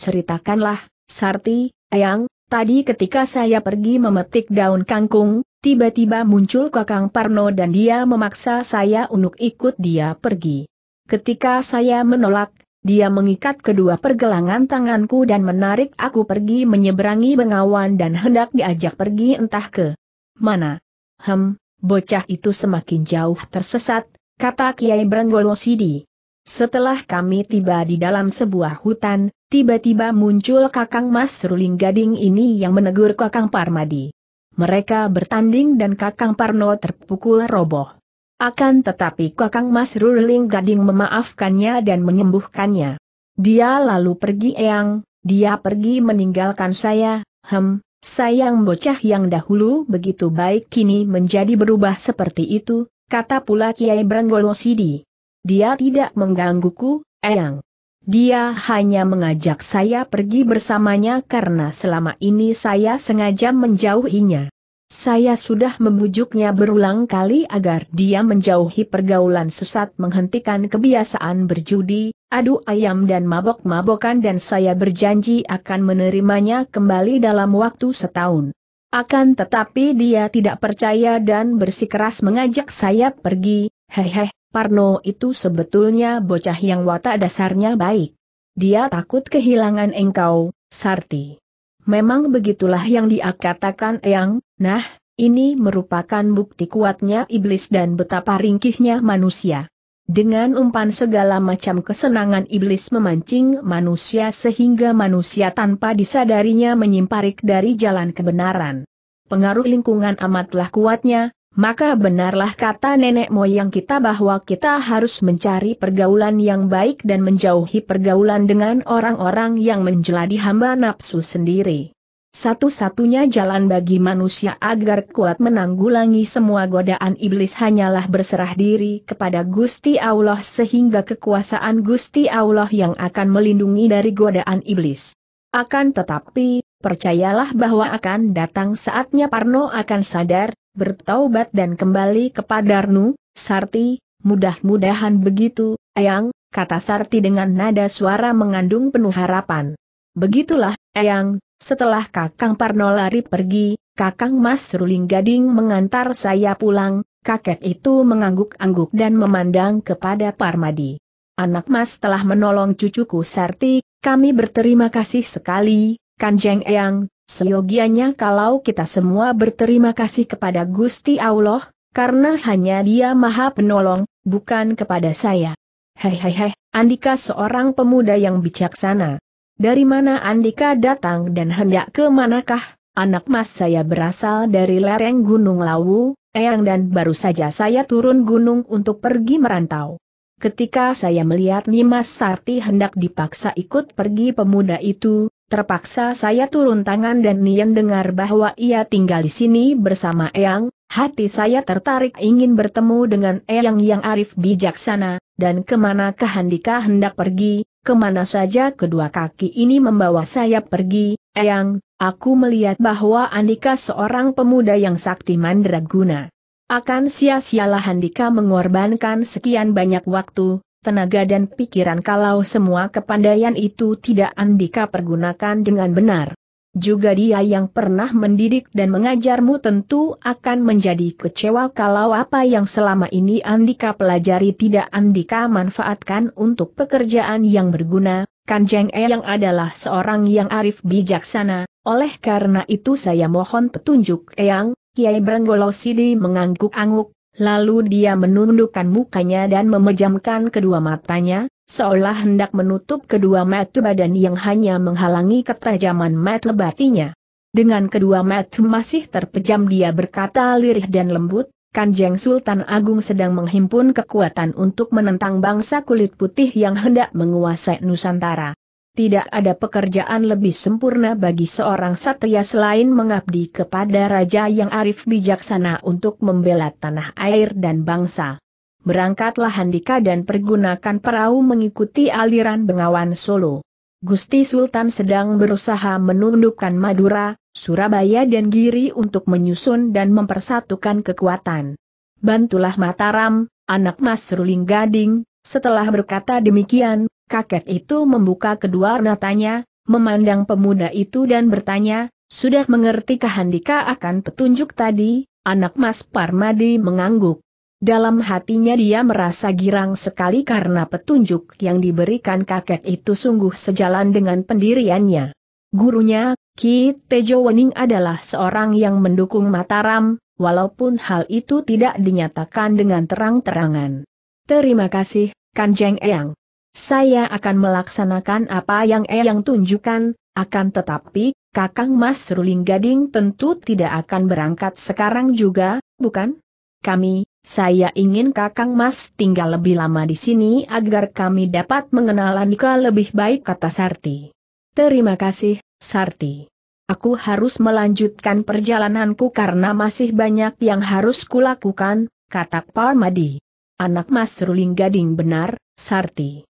Ceritakanlah, Sarti, Eyang, tadi ketika saya pergi memetik daun kangkung, Tiba-tiba muncul Kakang Parno dan dia memaksa saya untuk ikut dia pergi. Ketika saya menolak, dia mengikat kedua pergelangan tanganku dan menarik aku pergi menyeberangi bengawan dan hendak diajak pergi entah ke mana. Hem, bocah itu semakin jauh tersesat, kata Kiai Brenggolo Sidi. Setelah kami tiba di dalam sebuah hutan, tiba-tiba muncul Kakang Mas Ruling Gading ini yang menegur Kakang Parmadi. Mereka bertanding dan Kakang Parno terpukul roboh. Akan tetapi Kakang Mas Ruling Gading memaafkannya dan menyembuhkannya. Dia lalu pergi eyang, dia pergi meninggalkan saya, hem, sayang bocah yang dahulu begitu baik kini menjadi berubah seperti itu, kata pula Kiai Brenggolo Sidi. Dia tidak menggangguku, eyang. Dia hanya mengajak saya pergi bersamanya karena selama ini saya sengaja menjauhinya. Saya sudah membujuknya berulang kali agar dia menjauhi pergaulan sesat menghentikan kebiasaan berjudi, adu ayam dan mabok-mabokan dan saya berjanji akan menerimanya kembali dalam waktu setahun. Akan tetapi dia tidak percaya dan bersikeras mengajak saya pergi, Hehe, Parno itu sebetulnya bocah yang watak dasarnya baik. Dia takut kehilangan engkau, Sarti. Memang begitulah yang dia katakan Eyang, nah, ini merupakan bukti kuatnya iblis dan betapa ringkihnya manusia. Dengan umpan segala macam kesenangan iblis memancing manusia sehingga manusia tanpa disadarinya menyimparik dari jalan kebenaran. Pengaruh lingkungan amatlah kuatnya, maka benarlah kata nenek moyang kita bahwa kita harus mencari pergaulan yang baik dan menjauhi pergaulan dengan orang-orang yang menjeladi hamba nafsu sendiri. Satu-satunya jalan bagi manusia agar kuat menanggulangi semua godaan iblis hanyalah berserah diri kepada Gusti Allah sehingga kekuasaan Gusti Allah yang akan melindungi dari godaan iblis. Akan tetapi, percayalah bahwa akan datang saatnya Parno akan sadar bertaubat dan kembali kepada Darnu, Sarti, mudah-mudahan begitu, Eyang, kata Sarti dengan nada suara mengandung penuh harapan. Begitulah, Eyang, setelah Kakang Parno lari pergi, Kakang Mas Ruling Gading mengantar saya pulang, kakek itu mengangguk-angguk dan memandang kepada Parmadi. Anak Mas telah menolong cucuku Sarti, kami berterima kasih sekali, Kanjeng Eyang, Seyogianya kalau kita semua berterima kasih kepada Gusti Allah, karena hanya dia maha penolong, bukan kepada saya. Hehehe, Andika seorang pemuda yang bijaksana. Dari mana Andika datang dan hendak ke manakah? Anak mas saya berasal dari lereng Gunung Lawu, Eyang dan baru saja saya turun gunung untuk pergi merantau. Ketika saya melihat Nimas Sarti hendak dipaksa ikut pergi pemuda itu, Terpaksa saya turun tangan dan Nian dengar bahwa ia tinggal di sini bersama Eyang, hati saya tertarik ingin bertemu dengan Eyang yang arif bijaksana, dan kemana Handika hendak pergi, kemana saja kedua kaki ini membawa saya pergi, Eyang, aku melihat bahwa Andika seorang pemuda yang sakti mandraguna. Akan sia-sialah Handika mengorbankan sekian banyak waktu, tenaga dan pikiran kalau semua kepandaian itu tidak Andika pergunakan dengan benar. Juga dia yang pernah mendidik dan mengajarmu tentu akan menjadi kecewa kalau apa yang selama ini Andika pelajari tidak Andika manfaatkan untuk pekerjaan yang berguna, Kanjeng Eyang adalah seorang yang arif bijaksana, oleh karena itu saya mohon petunjuk Eyang, Kiai Brenggolo Sidi mengangguk-angguk, Lalu dia menundukkan mukanya dan memejamkan kedua matanya, seolah hendak menutup kedua mata badan yang hanya menghalangi ketajaman mata batinya. Dengan kedua mata masih terpejam dia berkata lirih dan lembut, Kanjeng Sultan Agung sedang menghimpun kekuatan untuk menentang bangsa kulit putih yang hendak menguasai Nusantara tidak ada pekerjaan lebih sempurna bagi seorang satria selain mengabdi kepada raja yang arif bijaksana untuk membela tanah air dan bangsa. Berangkatlah Handika dan pergunakan perahu mengikuti aliran Bengawan Solo. Gusti Sultan sedang berusaha menundukkan Madura, Surabaya dan Giri untuk menyusun dan mempersatukan kekuatan. Bantulah Mataram, anak Mas Ruling Gading, setelah berkata demikian, Kakek itu membuka kedua matanya, memandang pemuda itu dan bertanya, sudah mengerti Handika akan petunjuk tadi? Anak Mas Parmadi mengangguk. Dalam hatinya dia merasa girang sekali karena petunjuk yang diberikan kakek itu sungguh sejalan dengan pendiriannya. Gurunya, Ki Tejo Wening adalah seorang yang mendukung Mataram, walaupun hal itu tidak dinyatakan dengan terang-terangan. Terima kasih, Kanjeng Eyang. Saya akan melaksanakan apa yang Eyang tunjukkan, akan tetapi, Kakang Mas Ruling Gading tentu tidak akan berangkat sekarang juga, bukan? Kami, saya ingin Kakang Mas tinggal lebih lama di sini agar kami dapat mengenal Andika lebih baik kata Sarti. Terima kasih, Sarti. Aku harus melanjutkan perjalananku karena masih banyak yang harus kulakukan, kata Parmadi. Anak Mas Ruling Gading benar, Sarti.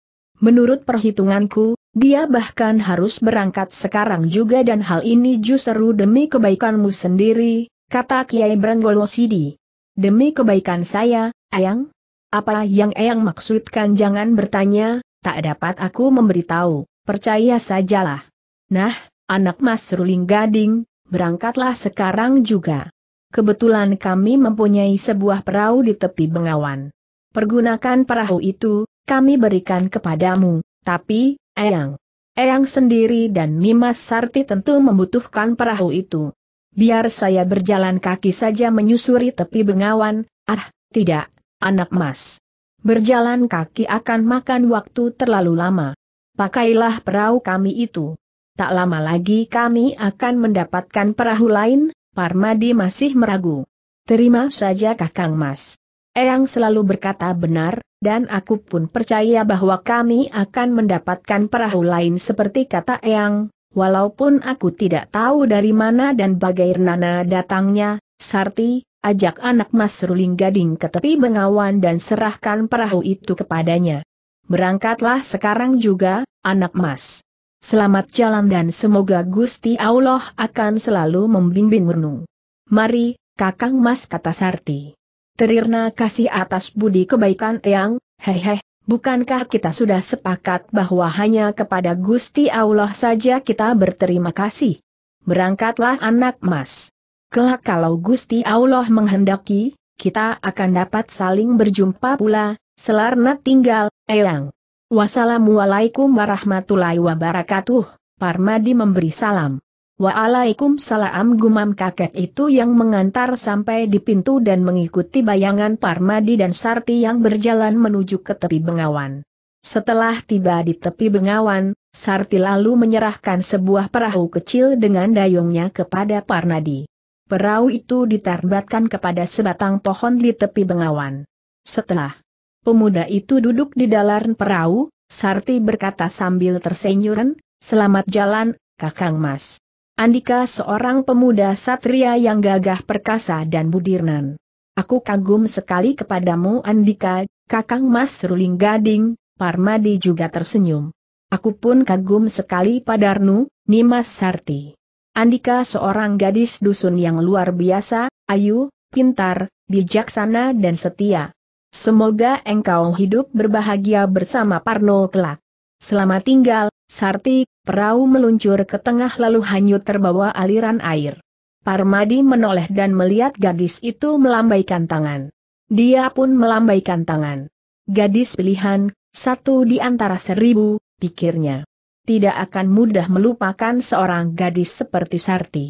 Menurut perhitunganku, dia bahkan harus berangkat sekarang juga dan hal ini justru demi kebaikanmu sendiri, kata Kiai Brenggolo Sidi. Demi kebaikan saya, Ayang? Apa yang Ayang maksudkan jangan bertanya, tak dapat aku memberitahu, percaya sajalah. Nah, anak Mas Ruling Gading, berangkatlah sekarang juga. Kebetulan kami mempunyai sebuah perahu di tepi Bengawan. Pergunakan perahu itu, kami berikan kepadamu, tapi, Eyang. Eyang sendiri dan Nimas Sarti tentu membutuhkan perahu itu. Biar saya berjalan kaki saja menyusuri tepi bengawan, ah, tidak, anak mas. Berjalan kaki akan makan waktu terlalu lama. Pakailah perahu kami itu. Tak lama lagi kami akan mendapatkan perahu lain, Parmadi masih meragu. Terima saja kakang mas. Eyang selalu berkata benar, dan aku pun percaya bahwa kami akan mendapatkan perahu lain seperti kata Eyang, walaupun aku tidak tahu dari mana dan bagaimana datangnya, Sarti, ajak anak Mas Ruling Gading ke tepi bengawan dan serahkan perahu itu kepadanya. Berangkatlah sekarang juga, anak Mas. Selamat jalan dan semoga Gusti Allah akan selalu membimbing Renung. Mari, Kakang Mas kata Sarti. Terirna kasih atas budi kebaikan Eyang, hehe, bukankah kita sudah sepakat bahwa hanya kepada Gusti Allah saja kita berterima kasih? Berangkatlah anak mas. Kelak kalau Gusti Allah menghendaki, kita akan dapat saling berjumpa pula, selarna tinggal, Eyang. Wassalamualaikum warahmatullahi wabarakatuh, Parmadi memberi salam. Waalaikumsalam gumam kakek itu yang mengantar sampai di pintu dan mengikuti bayangan Parmadi dan Sarti yang berjalan menuju ke tepi bengawan. Setelah tiba di tepi bengawan, Sarti lalu menyerahkan sebuah perahu kecil dengan dayungnya kepada Parmadi. Perahu itu ditarbatkan kepada sebatang pohon di tepi bengawan. Setelah pemuda itu duduk di dalam perahu, Sarti berkata sambil tersenyuran, Selamat jalan, Kakang Mas. Andika seorang pemuda satria yang gagah perkasa dan budirnan. Aku kagum sekali kepadamu Andika, Kakang Mas Ruling Gading, Parmadi juga tersenyum. Aku pun kagum sekali padarnu, Nimas Sarti. Andika seorang gadis dusun yang luar biasa, ayu, pintar, bijaksana dan setia. Semoga engkau hidup berbahagia bersama Parno kelak. Selamat tinggal, Sarti, Perahu meluncur ke tengah lalu hanyut terbawa aliran air. Parmadi menoleh dan melihat gadis itu melambaikan tangan. Dia pun melambaikan tangan. Gadis pilihan, satu di antara seribu, pikirnya. Tidak akan mudah melupakan seorang gadis seperti Sarti.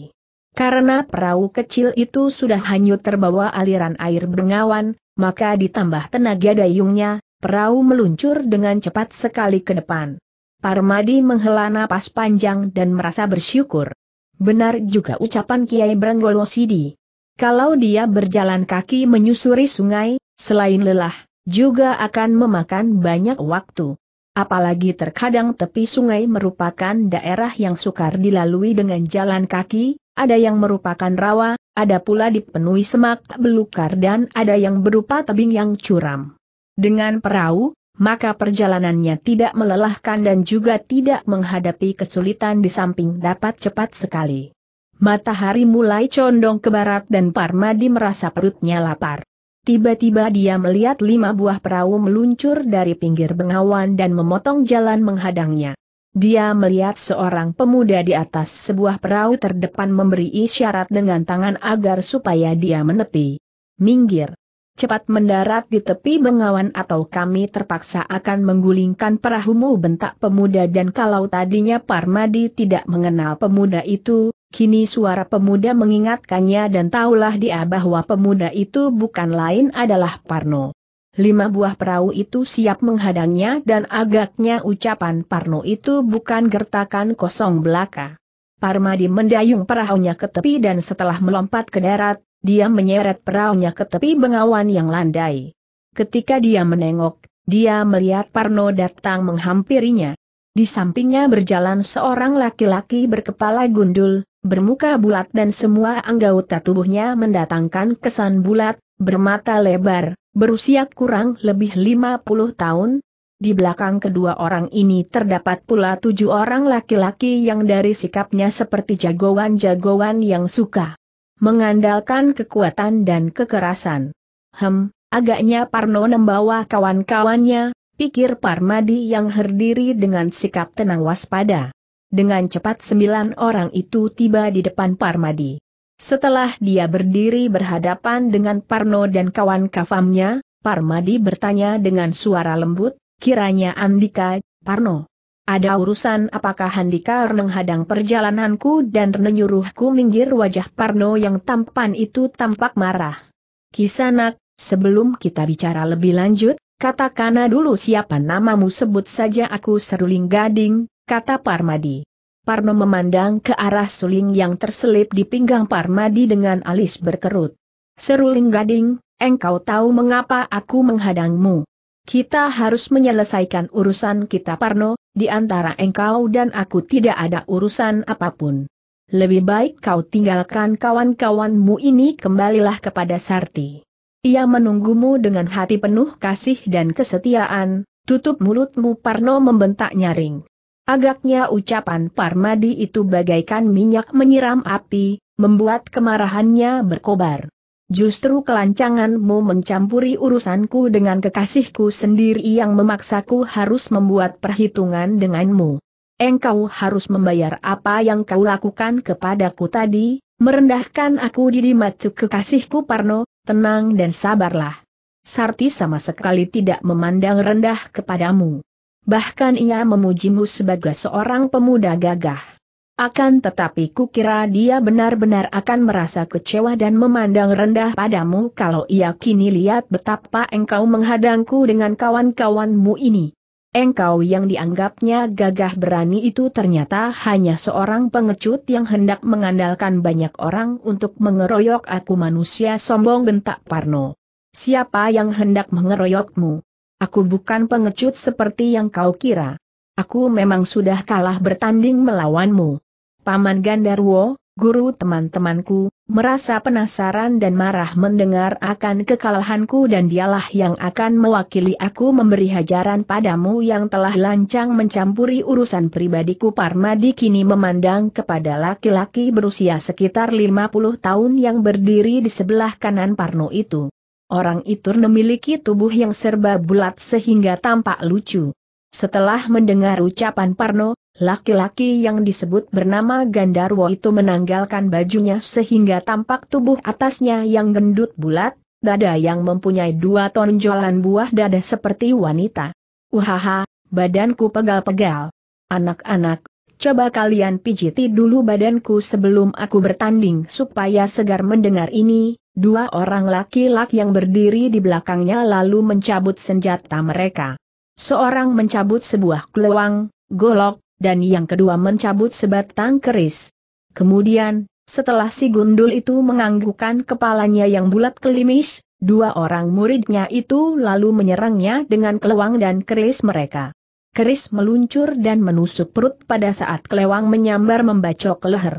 Karena perahu kecil itu sudah hanyut terbawa aliran air bengawan, maka ditambah tenaga dayungnya, perahu meluncur dengan cepat sekali ke depan. Parmadi menghela napas panjang dan merasa bersyukur. Benar juga ucapan Kiai Branggolo Sidi. Kalau dia berjalan kaki menyusuri sungai, selain lelah, juga akan memakan banyak waktu. Apalagi terkadang tepi sungai merupakan daerah yang sukar dilalui dengan jalan kaki, ada yang merupakan rawa, ada pula dipenuhi semak belukar dan ada yang berupa tebing yang curam. Dengan perahu, maka perjalanannya tidak melelahkan dan juga tidak menghadapi kesulitan di samping dapat cepat sekali. Matahari mulai condong ke barat dan Parmadi merasa perutnya lapar. Tiba-tiba dia melihat lima buah perahu meluncur dari pinggir bengawan dan memotong jalan menghadangnya. Dia melihat seorang pemuda di atas sebuah perahu terdepan memberi isyarat dengan tangan agar supaya dia menepi. Minggir cepat mendarat di tepi bengawan atau kami terpaksa akan menggulingkan perahumu bentak pemuda dan kalau tadinya Parmadi tidak mengenal pemuda itu, kini suara pemuda mengingatkannya dan tahulah dia bahwa pemuda itu bukan lain adalah Parno. Lima buah perahu itu siap menghadangnya dan agaknya ucapan Parno itu bukan gertakan kosong belaka. Parmadi mendayung perahunya ke tepi dan setelah melompat ke darat, dia menyeret perahunya ke tepi bengawan yang landai. Ketika dia menengok, dia melihat Parno datang menghampirinya. Di sampingnya berjalan seorang laki-laki berkepala gundul, bermuka bulat dan semua anggota tubuhnya mendatangkan kesan bulat, bermata lebar, berusia kurang lebih 50 tahun. Di belakang kedua orang ini terdapat pula tujuh orang laki-laki yang dari sikapnya seperti jagoan-jagoan yang suka mengandalkan kekuatan dan kekerasan. Hem, agaknya Parno membawa kawan-kawannya, pikir Parmadi yang herdiri dengan sikap tenang waspada. Dengan cepat sembilan orang itu tiba di depan Parmadi. Setelah dia berdiri berhadapan dengan Parno dan kawan kafamnya, Parmadi bertanya dengan suara lembut, kiranya Andika, Parno. Ada urusan apakah Handika menghadang perjalananku dan menyuruhku minggir wajah Parno yang tampan itu tampak marah. Kisanak, sebelum kita bicara lebih lanjut, katakana dulu siapa namamu sebut saja aku seruling gading, kata Parmadi. Parno memandang ke arah suling yang terselip di pinggang Parmadi dengan alis berkerut. Seruling gading, engkau tahu mengapa aku menghadangmu. Kita harus menyelesaikan urusan kita Parno, di antara engkau dan aku tidak ada urusan apapun. Lebih baik kau tinggalkan kawan-kawanmu ini kembalilah kepada Sarti. Ia menunggumu dengan hati penuh kasih dan kesetiaan, tutup mulutmu Parno membentak nyaring. Agaknya ucapan Parmadi itu bagaikan minyak menyiram api, membuat kemarahannya berkobar. Justru kelancanganmu mencampuri urusanku dengan kekasihku sendiri yang memaksaku harus membuat perhitungan denganmu. Engkau harus membayar apa yang kau lakukan kepadaku tadi, merendahkan aku di macu kekasihku Parno, tenang dan sabarlah. Sarti sama sekali tidak memandang rendah kepadamu. Bahkan ia memujimu sebagai seorang pemuda gagah. Akan tetapi kukira dia benar-benar akan merasa kecewa dan memandang rendah padamu kalau ia kini lihat betapa engkau menghadangku dengan kawan-kawanmu ini. Engkau yang dianggapnya gagah berani itu ternyata hanya seorang pengecut yang hendak mengandalkan banyak orang untuk mengeroyok aku manusia sombong bentak Parno. Siapa yang hendak mengeroyokmu? Aku bukan pengecut seperti yang kau kira. Aku memang sudah kalah bertanding melawanmu. Paman Gandarwo, guru teman-temanku, merasa penasaran dan marah mendengar akan kekalahanku dan dialah yang akan mewakili aku memberi hajaran padamu yang telah lancang mencampuri urusan pribadiku Parmadi kini memandang kepada laki-laki berusia sekitar 50 tahun yang berdiri di sebelah kanan Parno itu. Orang itu memiliki tubuh yang serba bulat sehingga tampak lucu. Setelah mendengar ucapan Parno, Laki-laki yang disebut bernama Gandarwo itu menanggalkan bajunya sehingga tampak tubuh atasnya yang gendut bulat, dada yang mempunyai dua tonjolan buah dada seperti wanita. Uhaha, badanku pegal-pegal. Anak-anak, coba kalian pijiti dulu badanku sebelum aku bertanding supaya segar mendengar ini. Dua orang laki-laki yang berdiri di belakangnya lalu mencabut senjata mereka. Seorang mencabut sebuah keluang, golok, dan yang kedua mencabut sebatang keris. Kemudian, setelah si gundul itu menganggukkan kepalanya yang bulat kelimis, dua orang muridnya itu lalu menyerangnya dengan kelewang dan keris mereka. Keris meluncur dan menusuk perut pada saat kelewang menyambar membacok leher.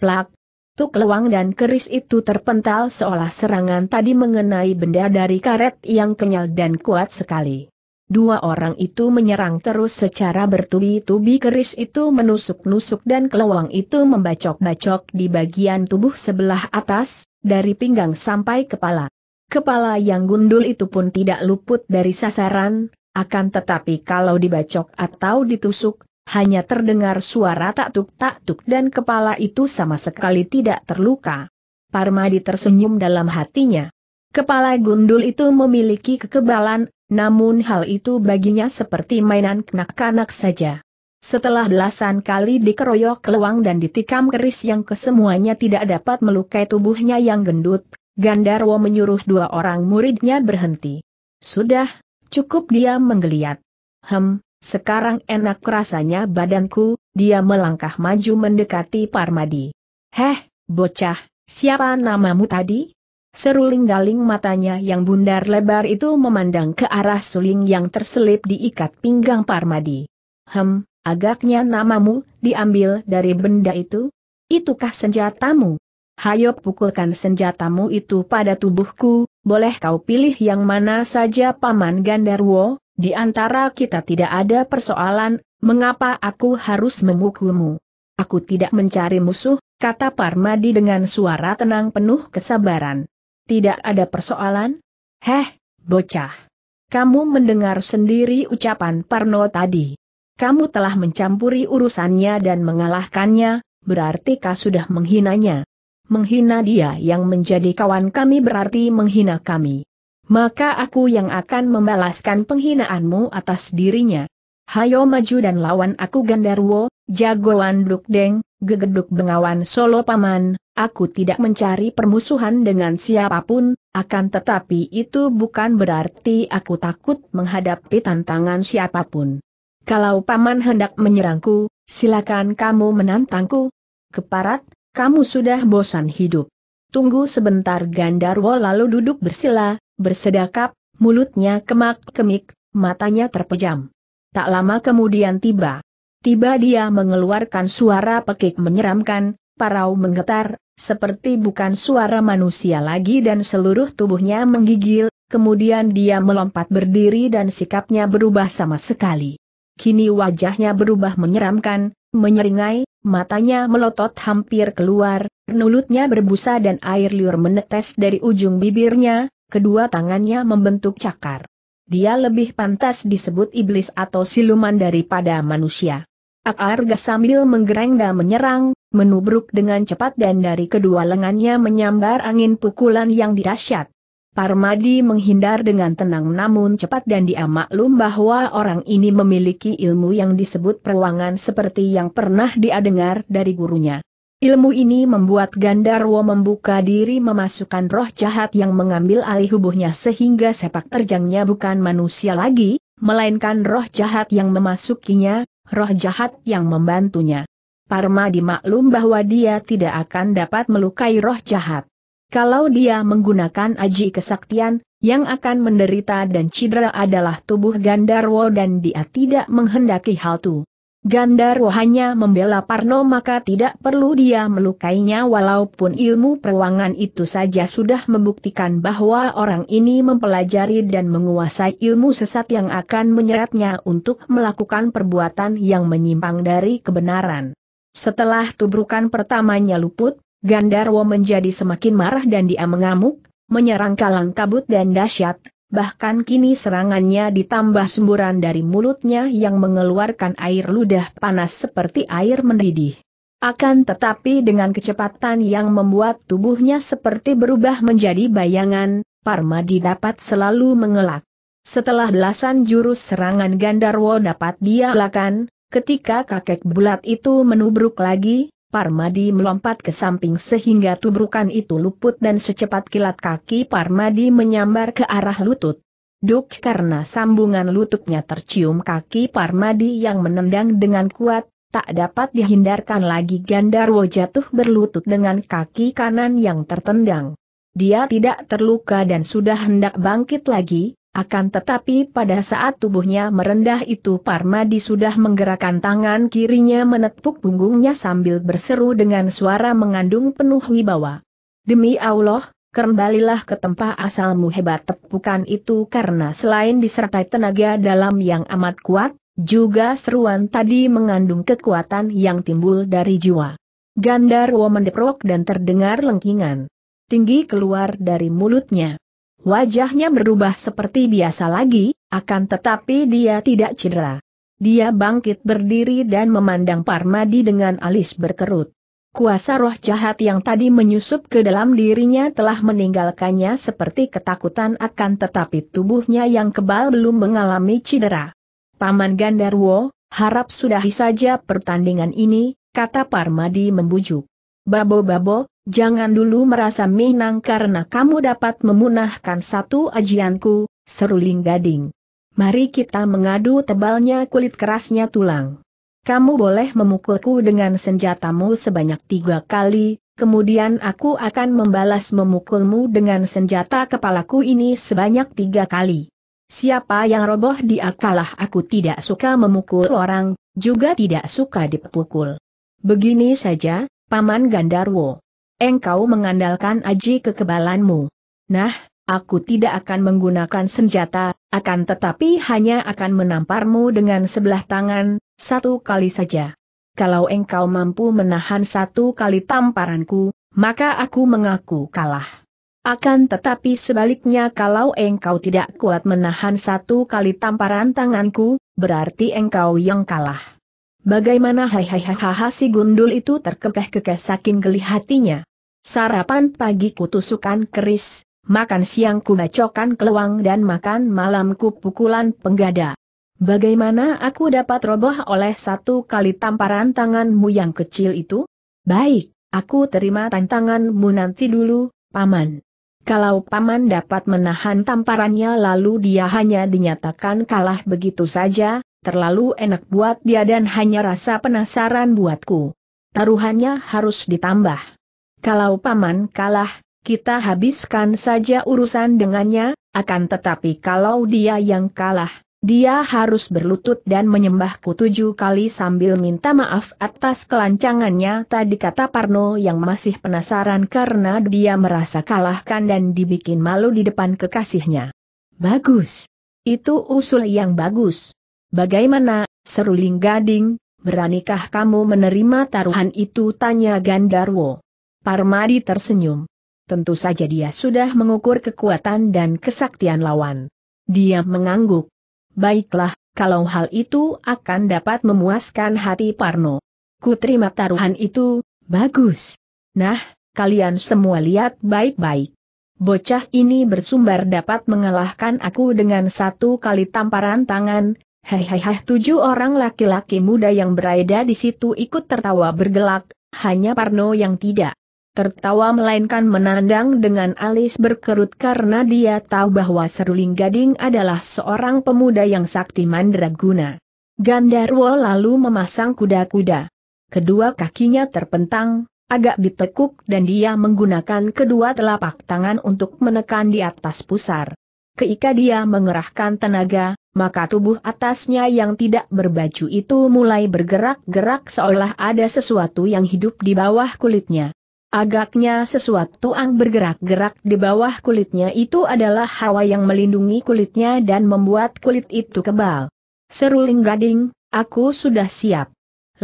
Plak, Tuk lewang dan keris itu terpental seolah serangan tadi mengenai benda dari karet yang kenyal dan kuat sekali. Dua orang itu menyerang terus secara bertubi-tubi keris itu menusuk-nusuk dan kelawang itu membacok-bacok di bagian tubuh sebelah atas, dari pinggang sampai kepala. Kepala yang gundul itu pun tidak luput dari sasaran, akan tetapi kalau dibacok atau ditusuk, hanya terdengar suara tak-tuk-tak-tuk dan kepala itu sama sekali tidak terluka. Parmadi tersenyum dalam hatinya. Kepala gundul itu memiliki kekebalan namun hal itu baginya seperti mainan kanak-kanak saja. Setelah belasan kali dikeroyok keluang dan ditikam keris yang kesemuanya tidak dapat melukai tubuhnya yang gendut, Gandarwo menyuruh dua orang muridnya berhenti. Sudah, cukup dia menggeliat. Hem, sekarang enak rasanya badanku, dia melangkah maju mendekati Parmadi. Heh, bocah, siapa namamu tadi? Seruling-galing matanya yang bundar lebar itu memandang ke arah suling yang terselip diikat pinggang Parmadi. Hem, agaknya namamu, diambil dari benda itu? Itukah senjatamu? Hayo pukulkan senjatamu itu pada tubuhku, boleh kau pilih yang mana saja Paman Gandarwo, di antara kita tidak ada persoalan, mengapa aku harus memukulmu? Aku tidak mencari musuh, kata Parmadi dengan suara tenang penuh kesabaran. Tidak ada persoalan? Heh, bocah. Kamu mendengar sendiri ucapan Parno tadi. Kamu telah mencampuri urusannya dan mengalahkannya, berarti kau sudah menghinanya. Menghina dia yang menjadi kawan kami berarti menghina kami. Maka aku yang akan membalaskan penghinaanmu atas dirinya. Hayo maju dan lawan aku Gandarwo, jagoan Dukdeng, gegeduk bengawan Solo Paman, Aku tidak mencari permusuhan dengan siapapun, akan tetapi itu bukan berarti aku takut menghadapi tantangan siapapun. Kalau paman hendak menyerangku, silakan kamu menantangku. Keparat, kamu sudah bosan hidup. Tunggu sebentar Gandarwo lalu duduk bersila, bersedakap, mulutnya kemak-kemik, matanya terpejam. Tak lama kemudian tiba. Tiba dia mengeluarkan suara pekik menyeramkan, parau menggetar, seperti bukan suara manusia lagi dan seluruh tubuhnya menggigil, kemudian dia melompat berdiri dan sikapnya berubah sama sekali. Kini wajahnya berubah menyeramkan, menyeringai, matanya melotot hampir keluar, nulutnya berbusa dan air liur menetes dari ujung bibirnya, kedua tangannya membentuk cakar. Dia lebih pantas disebut iblis atau siluman daripada manusia. Akar sambil menggereng dan menyerang, menubruk dengan cepat dan dari kedua lengannya menyambar angin pukulan yang dirasyat. Parmadi menghindar dengan tenang namun cepat dan dia maklum bahwa orang ini memiliki ilmu yang disebut peruangan seperti yang pernah dia dengar dari gurunya. Ilmu ini membuat Gandarwo membuka diri memasukkan roh jahat yang mengambil alih tubuhnya sehingga sepak terjangnya bukan manusia lagi, melainkan roh jahat yang memasukinya, roh jahat yang membantunya. Parmadi maklum bahwa dia tidak akan dapat melukai roh jahat. Kalau dia menggunakan aji kesaktian, yang akan menderita dan cedera adalah tubuh Gandarwo dan dia tidak menghendaki hal itu. Gandarwo hanya membela Parno maka tidak perlu dia melukainya walaupun ilmu perwangan itu saja sudah membuktikan bahwa orang ini mempelajari dan menguasai ilmu sesat yang akan menyeretnya untuk melakukan perbuatan yang menyimpang dari kebenaran. Setelah tubrukan pertamanya luput, Gandarwo menjadi semakin marah dan dia mengamuk, menyerang kalang kabut dan dahsyat, bahkan kini serangannya ditambah semburan dari mulutnya yang mengeluarkan air ludah panas seperti air mendidih. Akan tetapi dengan kecepatan yang membuat tubuhnya seperti berubah menjadi bayangan, Parma dapat selalu mengelak. Setelah belasan jurus serangan Gandarwo dapat dia lakukan, Ketika kakek bulat itu menubruk lagi, Parmadi melompat ke samping sehingga tubrukan itu luput dan secepat kilat kaki Parmadi menyambar ke arah lutut. Duk karena sambungan lututnya tercium kaki Parmadi yang menendang dengan kuat, tak dapat dihindarkan lagi Gandarwo jatuh berlutut dengan kaki kanan yang tertendang. Dia tidak terluka dan sudah hendak bangkit lagi, akan tetapi pada saat tubuhnya merendah itu Parmadi sudah menggerakkan tangan kirinya menepuk punggungnya sambil berseru dengan suara mengandung penuh wibawa. Demi Allah, kembalilah ke tempat asalmu hebat tepukan itu karena selain disertai tenaga dalam yang amat kuat, juga seruan tadi mengandung kekuatan yang timbul dari jiwa. Gandar Gandarwo deprok dan terdengar lengkingan. Tinggi keluar dari mulutnya. Wajahnya berubah seperti biasa lagi, akan tetapi dia tidak cedera. Dia bangkit berdiri dan memandang Parmadi dengan alis berkerut. Kuasa roh jahat yang tadi menyusup ke dalam dirinya telah meninggalkannya seperti ketakutan akan tetapi tubuhnya yang kebal belum mengalami cedera. Paman Gandarwo, harap sudahi saja pertandingan ini, kata Parmadi membujuk. Babo-babo, jangan dulu merasa minang karena kamu dapat memunahkan satu ajianku, seruling Gading. Mari kita mengadu tebalnya kulit kerasnya tulang. Kamu boleh memukulku dengan senjatamu sebanyak tiga kali, kemudian aku akan membalas memukulmu dengan senjata kepalaku ini sebanyak tiga kali. Siapa yang roboh di akalah aku tidak suka memukul orang, juga tidak suka dipukul. Begini saja, Paman Gandarwo engkau mengandalkan aji kekebalanmu. Nah, aku tidak akan menggunakan senjata, akan tetapi hanya akan menamparmu dengan sebelah tangan, satu kali saja. Kalau engkau mampu menahan satu kali tamparanku, maka aku mengaku kalah. Akan tetapi sebaliknya kalau engkau tidak kuat menahan satu kali tamparan tanganku, berarti engkau yang kalah. Bagaimana hai hai hai hai si gundul itu terkekeh-kekeh saking geli hatinya. Sarapan pagiku tusukan keris, makan siang siangku bacokan keluang dan makan malamku pukulan penggada. Bagaimana aku dapat roboh oleh satu kali tamparan tanganmu yang kecil itu? Baik, aku terima tantanganmu nanti dulu, Paman. Kalau Paman dapat menahan tamparannya lalu dia hanya dinyatakan kalah begitu saja, terlalu enak buat dia dan hanya rasa penasaran buatku. Taruhannya harus ditambah. Kalau paman kalah, kita habiskan saja urusan dengannya, akan tetapi kalau dia yang kalah, dia harus berlutut dan menyembahku tujuh kali sambil minta maaf atas kelancangannya tadi kata Parno yang masih penasaran karena dia merasa kalahkan dan dibikin malu di depan kekasihnya. Bagus. Itu usul yang bagus. Bagaimana, seruling gading, beranikah kamu menerima taruhan itu tanya Gandarwo. Parmadi tersenyum. Tentu saja dia sudah mengukur kekuatan dan kesaktian lawan. Dia mengangguk. Baiklah, kalau hal itu akan dapat memuaskan hati Parno. Ku terima taruhan itu, bagus. Nah, kalian semua lihat baik-baik. Bocah ini bersumber dapat mengalahkan aku dengan satu kali tamparan tangan, Hei hei hei, tujuh orang laki-laki muda yang berada di situ ikut tertawa bergelak, hanya Parno yang tidak tertawa melainkan menandang dengan alis berkerut karena dia tahu bahwa Seruling Gading adalah seorang pemuda yang sakti mandraguna. Gandarwo lalu memasang kuda-kuda. Kedua kakinya terpentang, agak ditekuk dan dia menggunakan kedua telapak tangan untuk menekan di atas pusar. Keika dia mengerahkan tenaga, maka tubuh atasnya yang tidak berbaju itu mulai bergerak-gerak seolah ada sesuatu yang hidup di bawah kulitnya. Agaknya sesuatu yang bergerak-gerak di bawah kulitnya itu adalah hawa yang melindungi kulitnya dan membuat kulit itu kebal. Seruling gading, aku sudah siap.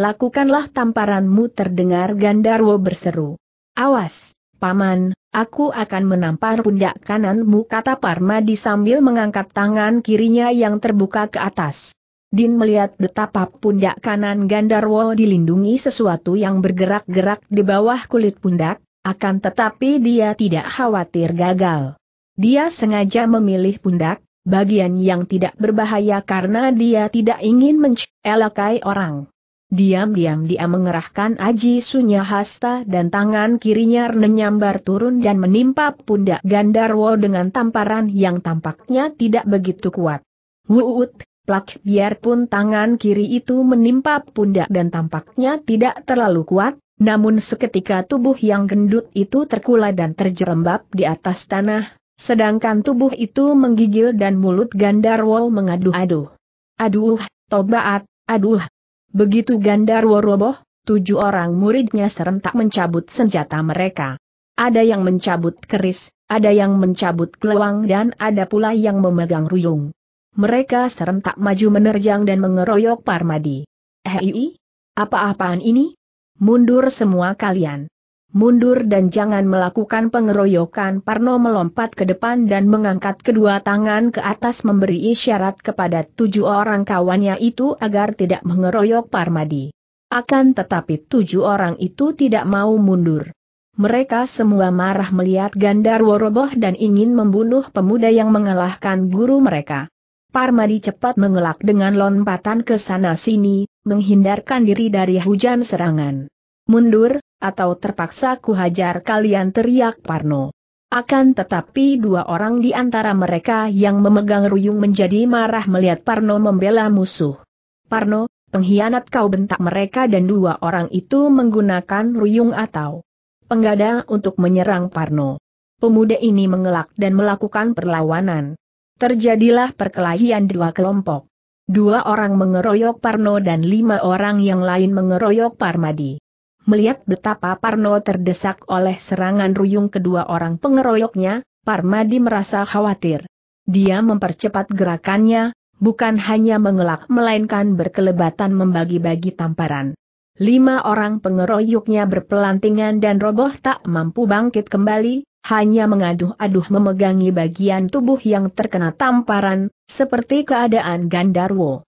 Lakukanlah tamparanmu terdengar Gandarwo berseru. Awas, paman, aku akan menampar pundak kananmu kata Parmadi sambil mengangkat tangan kirinya yang terbuka ke atas. Din melihat betapa pundak kanan Gandarwo dilindungi sesuatu yang bergerak-gerak di bawah kulit pundak, akan tetapi dia tidak khawatir gagal. Dia sengaja memilih pundak, bagian yang tidak berbahaya karena dia tidak ingin mencelakai orang. Diam-diam dia mengerahkan Aji Sunya Hasta dan tangan kirinya menyambar turun dan menimpa pundak Gandarwo dengan tamparan yang tampaknya tidak begitu kuat. Wuut, Plak biarpun tangan kiri itu menimpa pundak dan tampaknya tidak terlalu kuat, namun seketika tubuh yang gendut itu terkulai dan terjerembab di atas tanah, sedangkan tubuh itu menggigil dan mulut Gandarwo mengadu-adu. Aduh, tobaat, aduh. Begitu Gandarwo roboh, tujuh orang muridnya serentak mencabut senjata mereka. Ada yang mencabut keris, ada yang mencabut keluang dan ada pula yang memegang ruyung mereka serentak maju menerjang dan mengeroyok Parmadi. Hei, apa-apaan ini? Mundur semua kalian. Mundur dan jangan melakukan pengeroyokan Parno melompat ke depan dan mengangkat kedua tangan ke atas memberi isyarat kepada tujuh orang kawannya itu agar tidak mengeroyok Parmadi. Akan tetapi tujuh orang itu tidak mau mundur. Mereka semua marah melihat Gandar woroboh dan ingin membunuh pemuda yang mengalahkan guru mereka. Parmadi cepat mengelak dengan lompatan ke sana-sini, menghindarkan diri dari hujan serangan. Mundur, atau terpaksa kuhajar kalian teriak Parno. Akan tetapi dua orang di antara mereka yang memegang ruyung menjadi marah melihat Parno membela musuh. Parno, pengkhianat kau bentak mereka dan dua orang itu menggunakan ruyung atau penggada untuk menyerang Parno. Pemuda ini mengelak dan melakukan perlawanan. Terjadilah perkelahian dua kelompok. Dua orang mengeroyok Parno dan lima orang yang lain mengeroyok Parmadi. Melihat betapa Parno terdesak oleh serangan ruyung kedua orang pengeroyoknya, Parmadi merasa khawatir. Dia mempercepat gerakannya, bukan hanya mengelak melainkan berkelebatan membagi-bagi tamparan. Lima orang pengeroyoknya berpelantingan dan roboh tak mampu bangkit kembali, hanya mengaduh-aduh memegangi bagian tubuh yang terkena tamparan, seperti keadaan Gandarwo.